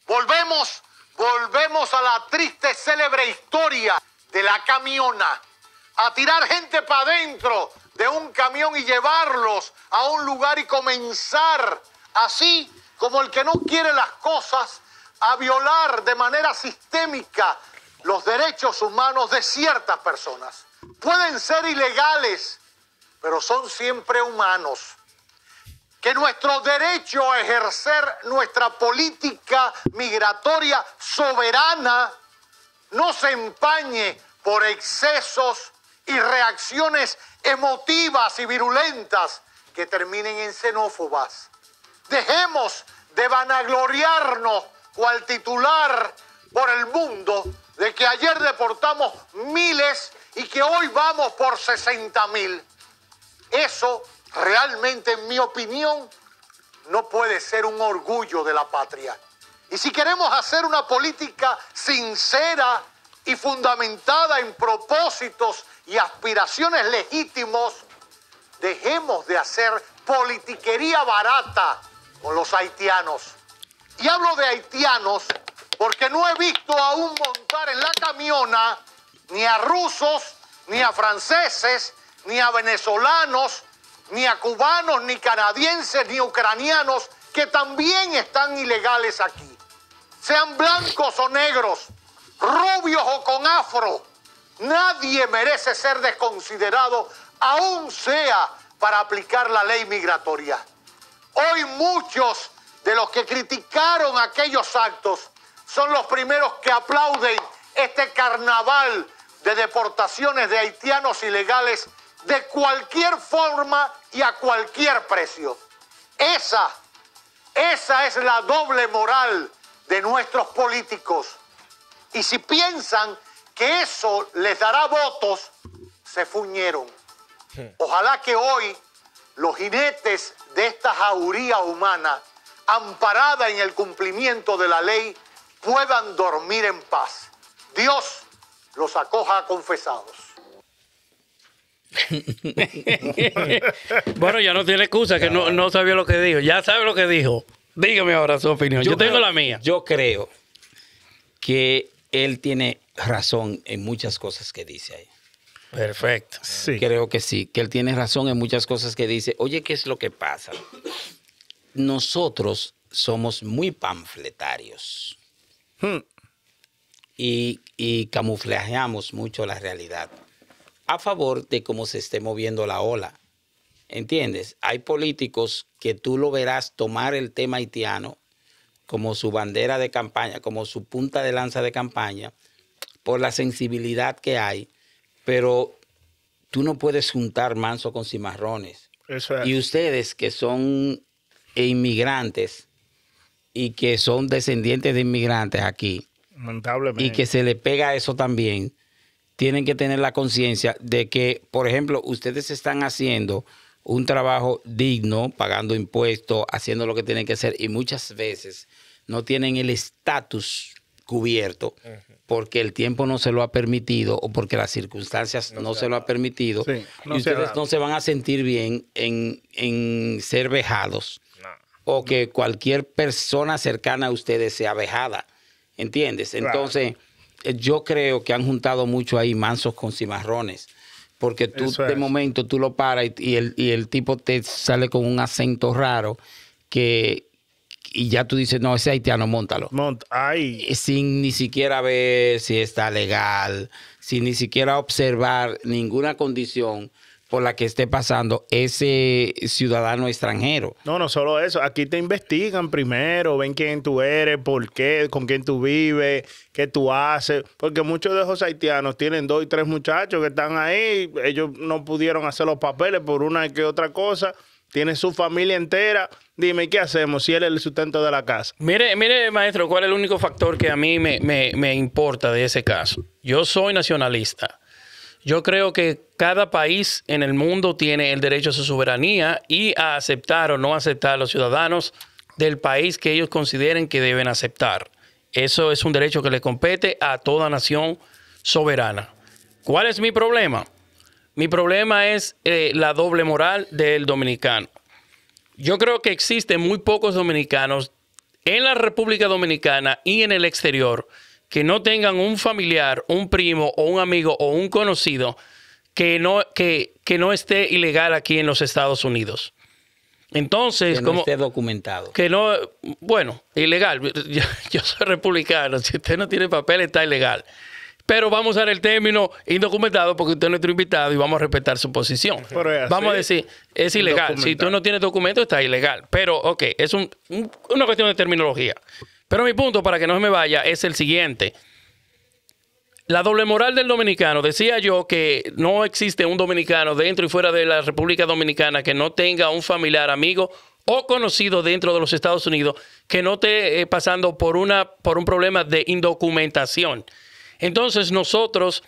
Volvemos, volvemos a la triste, célebre historia de la camiona. A tirar gente para adentro, de un camión y llevarlos a un lugar y comenzar así como el que no quiere las cosas a violar de manera sistémica los derechos humanos de ciertas personas. Pueden ser ilegales, pero son siempre humanos. Que nuestro derecho a ejercer nuestra política migratoria soberana no se empañe por excesos y reacciones emotivas y virulentas que terminen en xenófobas. Dejemos de vanagloriarnos o al titular por el mundo de que ayer deportamos miles y que hoy vamos por 60 mil. Eso realmente, en mi opinión, no puede ser un orgullo de la patria. Y si queremos hacer una política sincera y fundamentada en propósitos y aspiraciones legítimos, dejemos de hacer politiquería barata con los haitianos. Y hablo de haitianos porque no he visto aún montar en la camiona ni a rusos, ni a franceses, ni a venezolanos, ni a cubanos, ni canadienses, ni ucranianos, que también están ilegales aquí. Sean blancos o negros, rubios o con afro, Nadie merece ser desconsiderado, aún sea para aplicar la ley migratoria. Hoy muchos de los que criticaron aquellos actos son los primeros que aplauden este carnaval de deportaciones de haitianos ilegales de cualquier forma y a cualquier precio. Esa, esa es la doble moral de nuestros políticos. Y si piensan que eso les dará votos, se fuñeron. Ojalá que hoy los jinetes de esta jauría humana, amparada en el cumplimiento de la ley, puedan dormir en paz. Dios los acoja confesados. bueno, ya no tiene excusa, que no, sabía lo que dijo. Ya sabe lo que dijo. Dígame ahora su opinión. Yo, tengo la mía. Yo creo que él tiene razón en muchas cosas que dice ahí. Perfecto. Sí. Creo que sí, que él tiene razón en muchas cosas que dice. Oye, ¿qué es lo que pasa? Nosotros somos muy panfletarios hmm. y, y camuflajeamos mucho la realidad a favor de cómo se esté moviendo la ola. ¿Entiendes? Hay políticos que tú lo verás tomar el tema haitiano como su bandera de campaña, como su punta de lanza de campaña, por la sensibilidad que hay, pero tú no puedes juntar manso con cimarrones. Y ustedes que son inmigrantes y que son descendientes de inmigrantes aquí, y que se le pega eso también, tienen que tener la conciencia de que, por ejemplo, ustedes están haciendo un trabajo digno, pagando impuestos, haciendo lo que tienen que hacer y muchas veces no tienen el estatus cubierto eh porque el tiempo no se lo ha permitido o porque las circunstancias no, se lo ha permitido, y ustedes no se van a sentir bien en, ser vejados o que cualquier persona cercana a ustedes sea vejada. ¿Entiendes? Entonces, yo creo que han juntado mucho ahí mansos con cimarrones. Porque tú de momento tú lo paras y el tipo te sale con un acento raro que, y ya tú dices, no, ese haitiano, montalo. Eh, sin ni siquiera ver si está legal, sin ni siquiera observar ninguna condición por la que esté pasando ese ciudadano extranjero. No, no solo eso, aquí te investigan primero, ven quién tú eres, por qué, con quién tú vives, qué tú haces, porque muchos de esos haitianos tienen dos y tres muchachos que están ahí, ellos no pudieron hacer los papeles por una que otra cosa, tienen su familia entera, Dime, ¿qué hacemos si él es el sustento de la casa? Mire, mire, maestro, ¿cuál es el único factor que a mí me, importa de ese caso? Yo soy nacionalista. Yo creo que cada país en el mundo tiene el derecho a su soberanía y a aceptar o no aceptar a los ciudadanos del país que ellos consideren que deben aceptar. Eso es un derecho que le compete a toda nación soberana. ¿Cuál es mi problema? Mi problema es eh, la doble moral del dominicano yo creo que existen muy pocos dominicanos en la República Dominicana y en el exterior que no tengan un familiar, un primo o un amigo o un conocido que no, que, que no esté ilegal aquí en los Estados Unidos. Entonces, que esté documentado. Que no, bueno, ilegal. Yo, yo soy republicano. Si usted no tiene papel, está ilegal pero vamos a usar el término indocumentado porque usted es nuestro invitado y vamos a respetar su posición. vamos a decir, es ilegal. Si tú no tienes documento, está ilegal. Pero, ok, es una cuestión de terminología. Pero mi punto, para que no se me vaya, es el siguiente. La doble moral del dominicano. Decía yo que no existe un dominicano dentro y fuera de la República Dominicana que no tenga un familiar, amigo o conocido dentro de los Estados Unidos que no esté eh, pasando por, una, por un problema de indocumentación. Entonces nosotros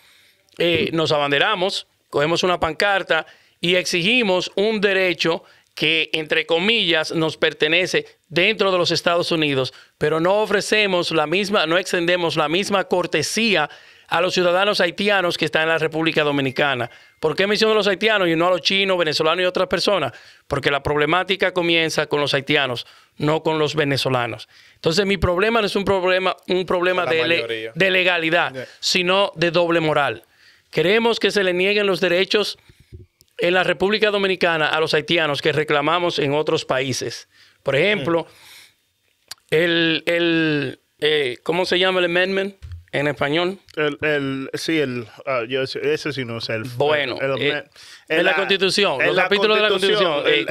eh, nos abanderamos, cogemos una pancarta y exigimos un derecho que, entre comillas, nos pertenece dentro de los Estados Unidos, pero no ofrecemos la misma, no extendemos la misma cortesía a los ciudadanos haitianos que están en la República Dominicana. ¿Por qué me a los haitianos y no a los chinos, venezolanos y otras personas? Porque la problemática comienza con los haitianos, no con los venezolanos. Entonces mi problema no es un problema, un problema de, de, legalidad, sino de doble moral. Queremos que se le nieguen los derechos en la República Dominicana a los haitianos que reclamamos en otros países. Por ejemplo, mm. el, eh, ¿cómo se llama el amendment? en español. El, el sí, el, ah, yo, ese sí no es El, bueno, en eh, la, ah, Constitución, los capítulos de la Constitución. Eh,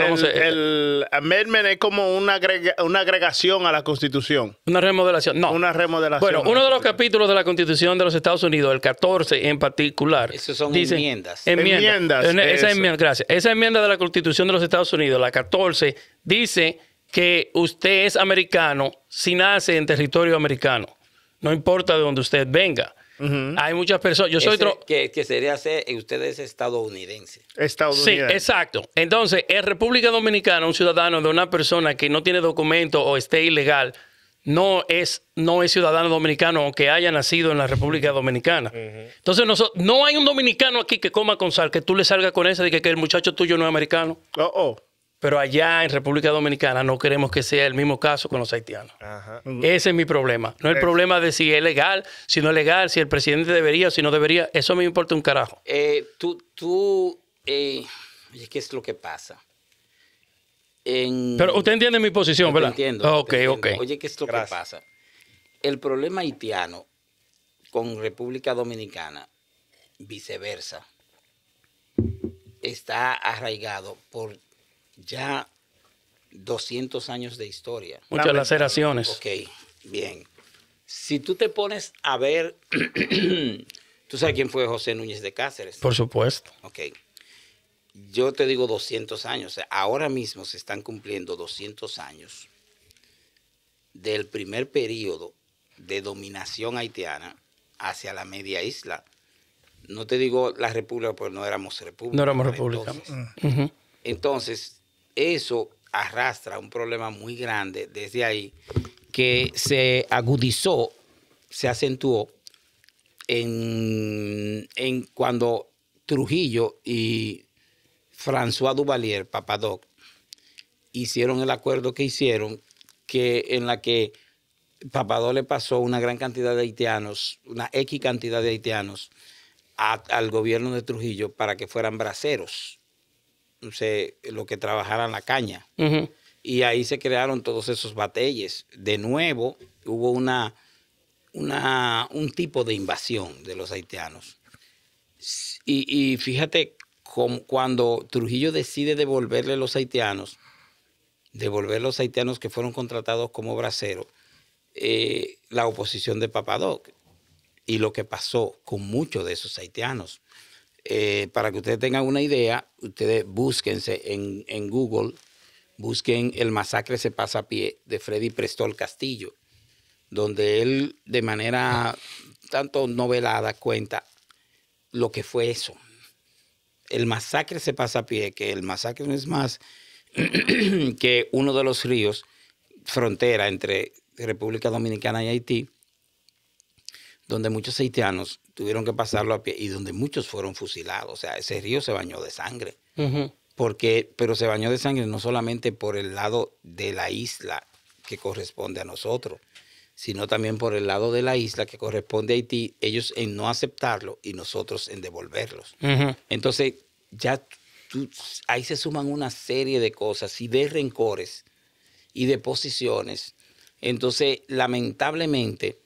el, amendment es como una, agregación a la Constitución. Una remodelación, no. Una remodelación. Bueno, uno de los capítulos de la Constitución de los Estados Unidos, el 14 en particular. Esas son enmiendas. Enmiendas. esa enmienda, gracias. Esa enmienda de la Constitución de los Estados Unidos, la 14, dice que usted es americano si nace en territorio americano. No importa de donde usted venga. Hay muchas personas. Yo soy otro. Que, sería ser, eh, usted es estadounidense. Estadounidense. Sí, exacto. Entonces, en República Dominicana, un ciudadano de una persona que no tiene documento o esté ilegal, no es, no es ciudadano dominicano, aunque haya nacido en la República Dominicana. Entonces, no, no hay un dominicano aquí que coma con sal, que tú le salgas con eso, de que, que el muchacho tuyo no es americano. Oh, oh. Pero allá en República Dominicana no queremos que sea el mismo caso con los haitianos. Ese es mi problema. No es el problema de si es legal, si no es legal, si el presidente debería o si no debería. Eso me importa un carajo. Eh, tú, tú, eh, ¿qué es lo que pasa? Pero usted entiende mi posición, ¿verdad? entiendo. ok, Oye, ¿qué es lo que pasa? El problema haitiano con República Dominicana, viceversa, está arraigado por ya 200 años de historia. Muchas laceraciones. Ok, bien. Si tú te pones a ver, tú sabes quién fue José Núñez de Cáceres. Por supuesto. Ok. Yo te digo 200 años. Ahora mismo se están cumpliendo 200 años del primer periodo de dominación haitiana hacia la media isla. No te digo la república, porque no éramos república. No éramos república. Entonces, entonces eso arrastra un problema muy grande desde ahí que se agudizó, se acentuó en, cuando Trujillo y François Duvalier, Papadoc, hicieron el acuerdo que hicieron, que en la que Papadoc le pasó una gran cantidad de haitianos, una X cantidad de haitianos, al gobierno de Trujillo para que fueran braceros lo que trabajara en la caña. Y ahí se crearon todos esos batelles. De nuevo, hubo una, un tipo de invasión de los haitianos. Y, fíjate, cuando Trujillo decide devolverle los haitianos, devolver los haitianos que fueron contratados como braceros, eh, la oposición de Papadoc y lo que pasó con muchos de esos haitianos. Eh, para que ustedes tengan una idea, ustedes búsquense en, en Google, busquen el masacre se pasa a pie de Freddy Prestol Castillo, donde él de manera tanto novelada cuenta lo que fue eso. El masacre se pasa a pie, que el masacre no es más que uno de los ríos frontera entre República Dominicana y Haití, donde muchos haitianos tuvieron que pasarlo a pie y donde muchos fueron fusilados. O sea, ese río se bañó de sangre. Porque, pero se bañó de sangre no solamente por el lado de la isla que corresponde a nosotros, sino también por el lado de la isla que corresponde a Haití, ellos en no aceptarlo y nosotros en devolverlos. Entonces, ya ahí se suman una serie de cosas y de rencores y de posiciones. Entonces, lamentablemente,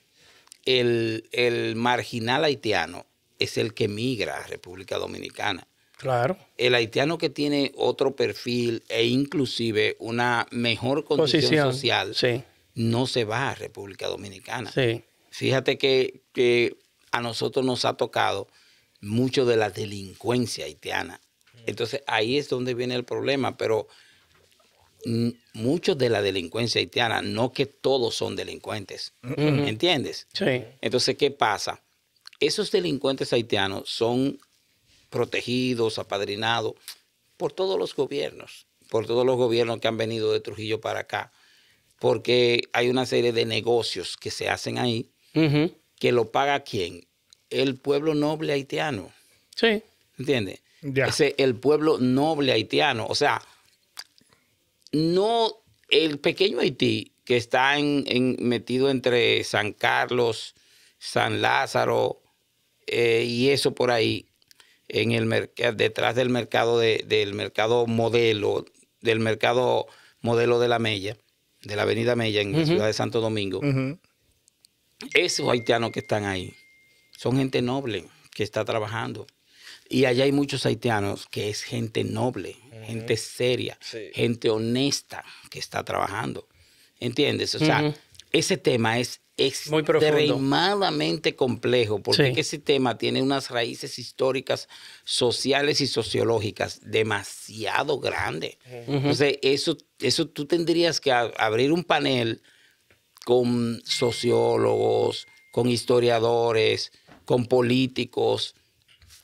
el, marginal haitiano es el que migra a República Dominicana. Claro. El haitiano que tiene otro perfil e inclusive una mejor condición social no se va a República Dominicana. Sí. Fíjate que, que, a nosotros nos ha tocado mucho de la delincuencia haitiana. Mm. Entonces ahí es donde viene el problema, pero muchos de la delincuencia haitiana, no que todos son delincuentes. ¿Entiendes? Sí. Entonces, ¿qué pasa? Esos delincuentes haitianos son protegidos, apadrinados por todos los gobiernos, por todos los gobiernos que han venido de Trujillo para acá, porque hay una serie de negocios que se hacen ahí, que lo paga quién? El pueblo noble haitiano. Sí. ¿Entiendes? Ya. el pueblo noble haitiano. O sea, no, el pequeño Haití que está en, metido entre San Carlos, San Lázaro eh, y eso por ahí, en el detrás del mercado, del mercado modelo, del mercado modelo de la Mella, de la Avenida Mella en la ciudad de Santo Domingo. Esos haitianos que están ahí son gente noble que está trabajando. Y allá hay muchos haitianos que es gente noble gente seria, gente honesta que está trabajando. ¿Entiendes? O sea, ese tema es extremadamente complejo porque ese tema tiene unas raíces históricas, sociales y sociológicas demasiado grandes. Entonces, eso, eso tú tendrías que abrir un panel con sociólogos, con historiadores, con políticos,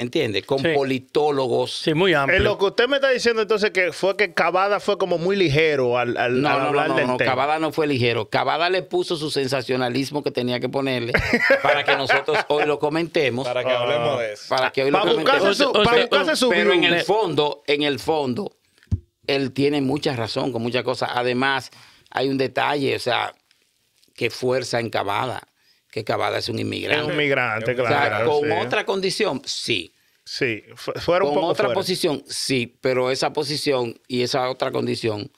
¿Entiendes? Con politólogos. Sí, muy eh, amplio. lo que usted me está diciendo entonces que fue que Cavada fue como muy ligero al, al, no, no, no, no, Cavada no fue ligero. Cavada le puso su sensacionalismo que tenía que ponerle para que nosotros hoy lo comentemos. Para que hablemos de eso. Para que hoy lo comentemos. para pero, Pero en el fondo, en el fondo, él tiene mucha razón con muchas cosas. Además, hay un detalle, o sea, qué fuerza en Cavada que Cavada es un inmigrante. Es un migrante, claro. con otra condición, sí. Sí, fuera con otra posición, sí, pero esa posición y esa otra condición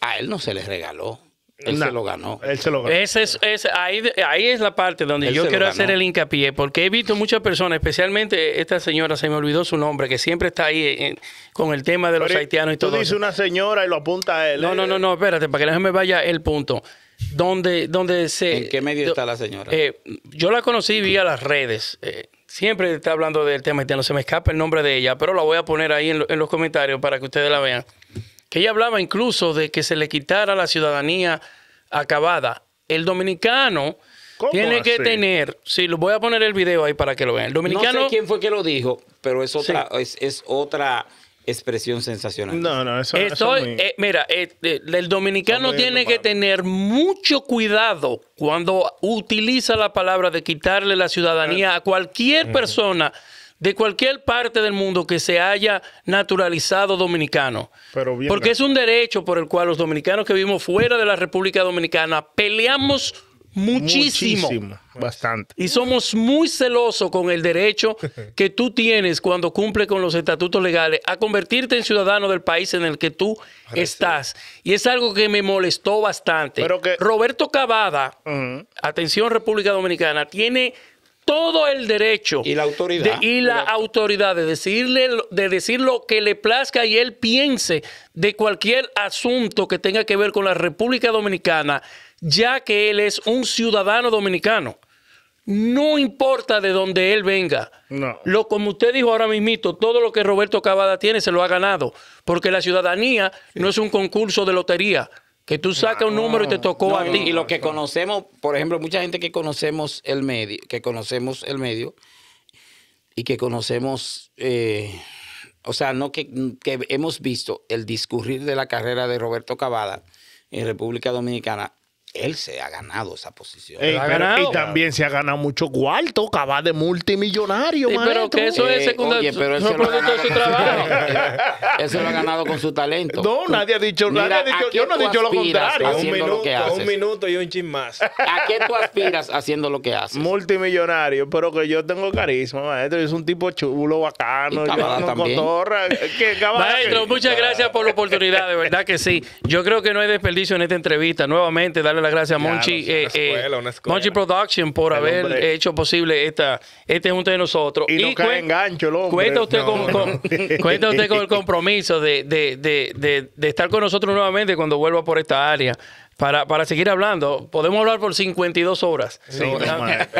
a él no se le regaló. Él se lo ganó. Él se lo ganó. Ese es, ahí, es la parte donde yo quiero hacer el hincapié, porque he visto muchas personas, especialmente esta señora, se me olvidó su nombre, que siempre está ahí eh, con el tema de los haitianos y todo. Tú dices una señora y lo apunta a él. No, eh. no, no, no, espérate, para que no me vaya el punto donde, donde se... ¿En qué medio está la señora? Eh, yo la conocí vía las redes. Eh, siempre está hablando del tema no se me escapa el nombre de ella, pero la voy a poner ahí en, los comentarios para que ustedes la vean. Que ella hablaba incluso de que se le quitara la ciudadanía acabada. El dominicano tiene que tener, sí, lo voy a poner el video ahí para que lo vean. El dominicano. No sé quién fue que lo dijo, pero es otra, es otra expresión sensacional. No, no, eso, es eh, mira, eh, el dominicano tiene que tener mucho cuidado cuando utiliza la palabra de quitarle la ciudadanía a cualquier persona de cualquier parte del mundo que se haya naturalizado dominicano. Pero bien Porque es un derecho por el cual los dominicanos que vivimos fuera de la República Dominicana peleamos Muchísimo. Pues. Bastante. Y somos muy celosos con el derecho que tú tienes cuando cumple con los estatutos legales a convertirte en ciudadano del país en el que tú estás. Y es algo que me molestó bastante. Pero Roberto Cavada, atención República Dominicana, tiene todo el derecho y la autoridad y la autoridad de decirle de decir lo que le plazca y él piense de cualquier asunto que tenga que ver con la República Dominicana ya que él es un ciudadano dominicano. No importa de dónde él venga. No. Lo como usted dijo ahora mismito, todo lo que Roberto Cavada tiene se lo ha ganado, porque la ciudadanía no es un concurso de lotería. Que tú sacas un número y te tocó a ti. Y lo que conocemos, por ejemplo, mucha gente que conocemos el medio, que conocemos el medio y que conocemos, eh, o sea, no que, que, hemos visto el discurrir de la carrera de Roberto Cavada en República Dominicana, él se ha ganado esa posición. Y también se ha ganado mucho cuarto, cabal de multimillonario, sí, Pero que eso es eh, secundario. pero eso no lo eso lo ha ganado con su talento. No, nadie ha dicho, nada. yo no he dicho lo contrario. Un minuto, un minuto y un chin más. ¿A qué tú aspiras haciendo lo que haces? Multimillonario, pero que yo tengo carisma, maestro. Es un tipo chulo, bacano. yo maestro, muchas gracias por la oportunidad, de verdad que sí. Yo creo que no hay desperdicio en esta entrevista. Nuevamente, darle gracias a Monchi, eh, eh Monchi Production por haber hecho posible esta, este junto de nosotros. Y, no cae en gancho, Cuenta usted, con, cuenta usted con el compromiso de, de, de, de estar con nosotros nuevamente cuando vuelva por esta área para, seguir hablando, podemos hablar por 52 horas. Sí,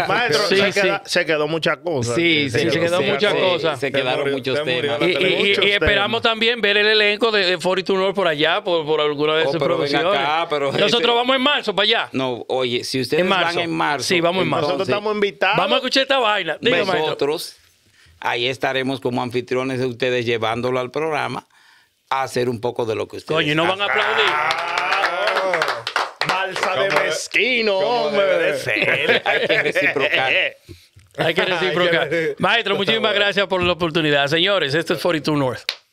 maestro, se, quedó muchas cosas. Sí, se, quedó muchas cosas. Se quedaron muchos temas. Y, esperamos también ver el elenco de, de 42 North por allá, por, alguna de oh, sus Nosotros este vamos en marzo para allá. No, oye, si ustedes en van en marzo. Sí, vamos en marzo. Nosotros estamos invitados. Vamos a escuchar esta vaina. Nosotros, ahí estaremos como anfitriones de ustedes llevándolo al programa a hacer un poco de lo que ustedes Coño, no van a aplaudir. Ah, de mezquino, hombre. Hay que reciprocar. Hay que reciprocar. Maestro, muchísimas gracias por la oportunidad. Señores, esto es 42 North.